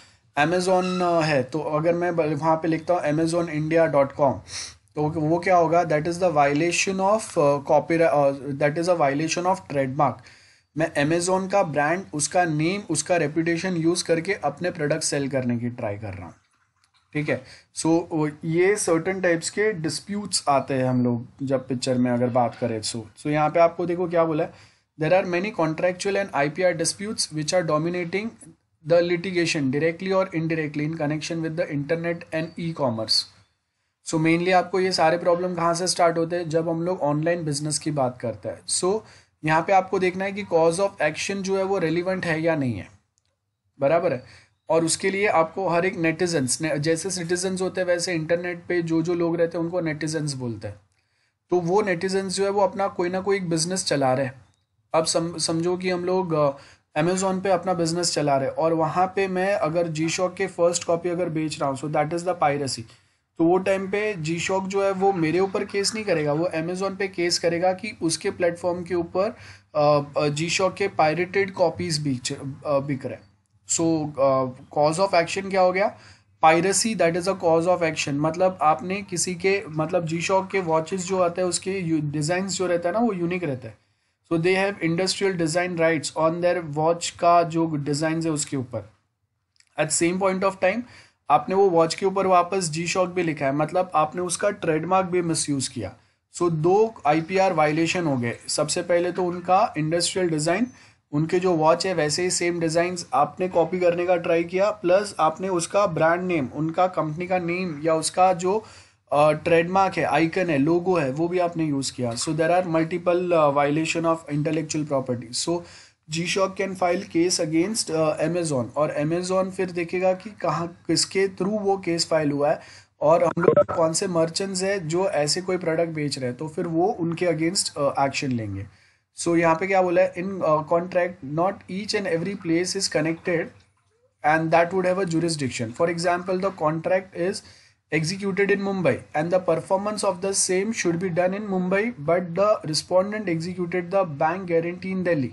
अमेज़ोन है तो अगर मैं वहाँ पे लिखता हूँ अमेज़ोन इंडिया डॉट कॉम तो वो क्या होगा that is the violation of copy that is a violation of trademark मैं अमेजोन का ब्रांड उसका नेम उसका रेपुटेशन यूज़ करके अपने प्रोडक्ट सेल करने की ट्राई कर रहा हूँ ठीक है सो so, ये सर्टन टाइप्स के डिस्प्यूट्स आते हैं हम लोग जब पिक्चर में अगर बात करें सो तो। सो यहाँ पे आपको देखो क्या बोला है there are many contractual and I P R disputes which are dominating the litigation directly और indirectly in connection with the internet and e commerce so so mainly आपको ये सारे प्रॉब्लम कहाँ से स्टार्ट होते हैं जब हम लोग ऑनलाइन बिजनेस की बात करते हैं सो so, यहाँ पे आपको देखना है कि कॉज ऑफ एक्शन जो है वो रेलिवेंट है या नहीं है बराबर है और उसके लिए आपको हर एक नेटिजन्स ने, जैसे सिटीजन्स होते हैं वैसे इंटरनेट पे जो जो लोग रहते हैं उनको नेटिजन्स बोलते हैं तो वो नेटिजन्स जो है वो अपना कोई ना कोई एक बिजनेस चला रहे हैं अब सम समझो कि हम लोग अमेजोन पे अपना बिजनेस चला रहे हैं और वहाँ पे मैं अगर जी शॉक के फर्स्ट कॉपी अगर बेच रहा हूँ so that is the piracy तो वो टाइम पे जी शॉक जो है वो मेरे ऊपर केस नहीं करेगा वो अमेज़ोन पे केस करेगा कि उसके प्लेटफॉर्म के ऊपर जी शॉक के पायरेटेड कॉपीज़ बिक बिक रहे सो कॉज ऑफ एक्शन क्या हो गया piracy that is a cause of action मतलब आपने किसी के मतलब जी शॉक के वॉचेस जो आते हैं उसके डिज़ाइन जो रहता है ना वो यूनिक रहता है so they have industrial design rights on their watch का जो डिज़ाइन है उसके ऊपर at same point of time आपने वो वॉच के ऊपर वापस जी शॉक भी लिखा है मतलब आपने उसका ट्रेडमार्क भी मिस किया सो so, दो आईपीआर वायलेशन हो गए सबसे पहले तो उनका इंडस्ट्रियल डिज़ाइन उनके जो वॉच है वैसे ही सेम डिज़ाइन आपने कॉपी करने का ट्राई किया प्लस आपने उसका ब्रांड नेम उनका कंपनी का नेम या उसका जो ट्रेडमार्क है आइकन है लोगो है वो भी आपने यूज़ किया so there are multiple violation of intellectual property so G Shock can file case against Amazon और अमेजोन फिर देखेगा कि कहाँ किसके थ्रू वो केस फाइल हुआ है और हम लोग कौन से मर्चेंट्स हैं जो ऐसे कोई प्रोडक्ट बेच रहे हैं तो फिर वो उनके अगेंस्ट एक्शन uh, लेंगे सो so, यहाँ पे क्या बोला है in contract not each and every place is connected and that would have a jurisdiction for example the contract is executed in Mumbai and the performance of the same should be done in Mumbai but the respondent executed the bank guarantee in Delhi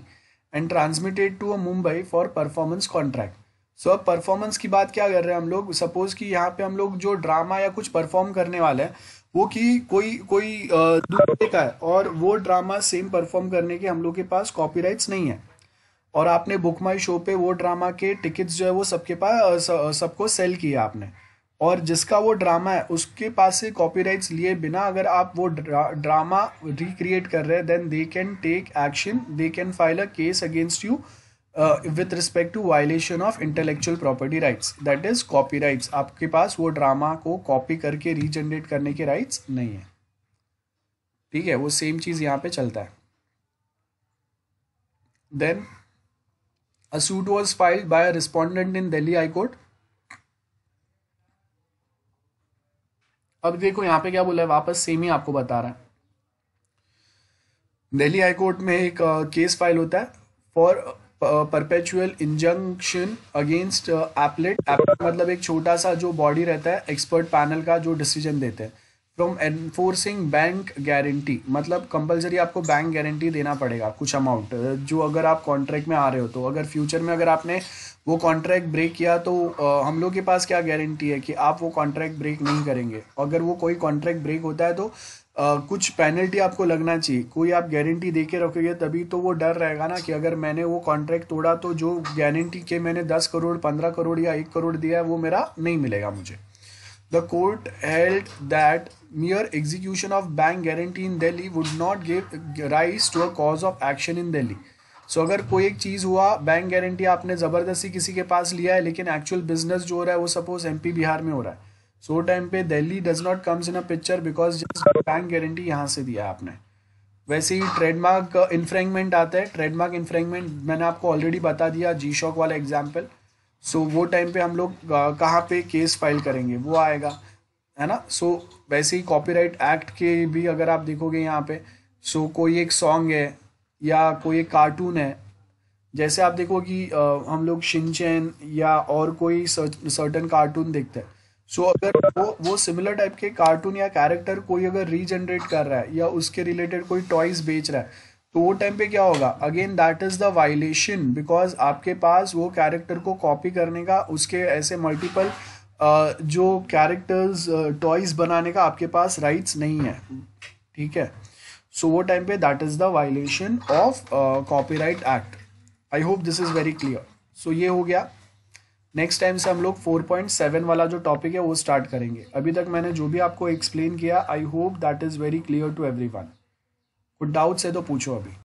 and transmitted to a Mumbai for performance contract so अब performance की बात क्या कर रहे हैं हम लोग suppose कि यहाँ पे हम लोग जो ड्रामा या कुछ परफॉर्म करने वाले हैं वो कि कोई कोई दूसरे का है और वो ड्रामा सेम परफॉर्म करने के हम लोग के पास कॉपीराइट्स नहीं है और आपने बुक माई शो पे वो ड्रामा के टिकट्स जो है वो सबके पास सबको सेल किया आपने और जिसका वो ड्रामा है उसके पास से कॉपीराइट्स लिए बिना अगर आप वो ड्रा, ड्रामा रिक्रिएट कर रहे हैं then they can take action they can file a case against you with respect to violation of intellectual property rights that is copy rights आपके पास वो ड्रामा को कॉपी करके रीजनरेट करने के राइट्स नहीं है ठीक है वो सेम चीज़ यहाँ पे चलता है then a suit was filed by a respondent in Delhi high court अब देखो यहाँ पे क्या बोला है वापस सेम ही आपको बता रहा है दिल्ली हाईकोर्ट में एक केस फाइल होता है for perpetual injunction against appellate appellate मतलब एक छोटा सा जो बॉडी रहता है एक्सपर्ट पैनल का जो डिसीजन देते हैं फ्रॉम एनफोर्सिंग बैंक गारंटी मतलब कंपलसरी आपको बैंक गारंटी देना पड़ेगा कुछ अमाउंट जो अगर आप कॉन्ट्रैक्ट में आ रहे हो तो अगर फ्यूचर में अगर आपने वो कॉन्ट्रैक्ट ब्रेक किया तो आ, हम लोग के पास क्या गारंटी है कि आप वो कॉन्ट्रैक्ट ब्रेक नहीं करेंगे अगर वो कोई कॉन्ट्रैक्ट ब्रेक होता है तो आ, कुछ पेनल्टी आपको लगना चाहिए कोई आप गारंटी दे के रखोगे तभी तो वो डर रहेगा ना कि अगर मैंने वो कॉन्ट्रैक्ट तोड़ा तो जो गारंटी के मैंने दस करोड़ पंद्रह करोड़ या एक करोड़ दिया है वो मेरा नहीं मिलेगा मुझे the court held that mere execution of bank guarantee in Delhi would not give rise to a cause of action in Delhi so so, अगर कोई एक चीज़ हुआ बैंक गारंटी आपने ज़बरदस्ती किसी के पास लिया है लेकिन एक्चुअल बिजनेस जो हो रहा है वो सपोज एम बिहार में हो रहा है सो टाइम पे Delhi does not comes in a picture because just bank guarantee यहाँ से दिया है आपने वैसे ही ट्रेडमार्क इन्फ्रेंगमेंट uh, आता है ट्रेडमार्क इन्फ्रेंगमेंट मैंने आपको ऑलरेडी बता दिया जी शॉक वाला एग्जाम्पल सो so, वो टाइम पे हम लोग uh, कहाँ पे केस फाइल करेंगे वो आएगा है ना सो so, वैसे ही कॉपीराइट एक्ट के भी अगर आप देखोगे यहाँ पे सो so, कोई एक सॉन्ग है या कोई एक कार्टून है जैसे आप देखो कि हम लोग शिनचैन या और कोई सर्टन कार्टून देखते हैं सो so, अगर वो वो सिमिलर टाइप के कार्टून या कैरेक्टर कोई अगर रीजनरेट कर रहा है या उसके रिलेटेड कोई टॉयज बेच रहा है तो वो टाइम पे क्या होगा again that is the violation because आपके पास वो कैरेक्टर को कॉपी करने का उसके ऐसे मल्टीपल जो कैरेक्टर्स टॉयज बनाने का आपके पास राइट्स नहीं है ठीक है सो वो टाइम पे that is the violation of copyright act I hope this is very clear so ये हो गया नेक्स्ट टाइम से हम लोग 4.7 वाला जो टॉपिक है वो स्टार्ट करेंगे अभी तक मैंने जो भी आपको एक्सप्लेन किया I hope that is very clear to every everyone कुछ डाउट्स है तो पूछो अभी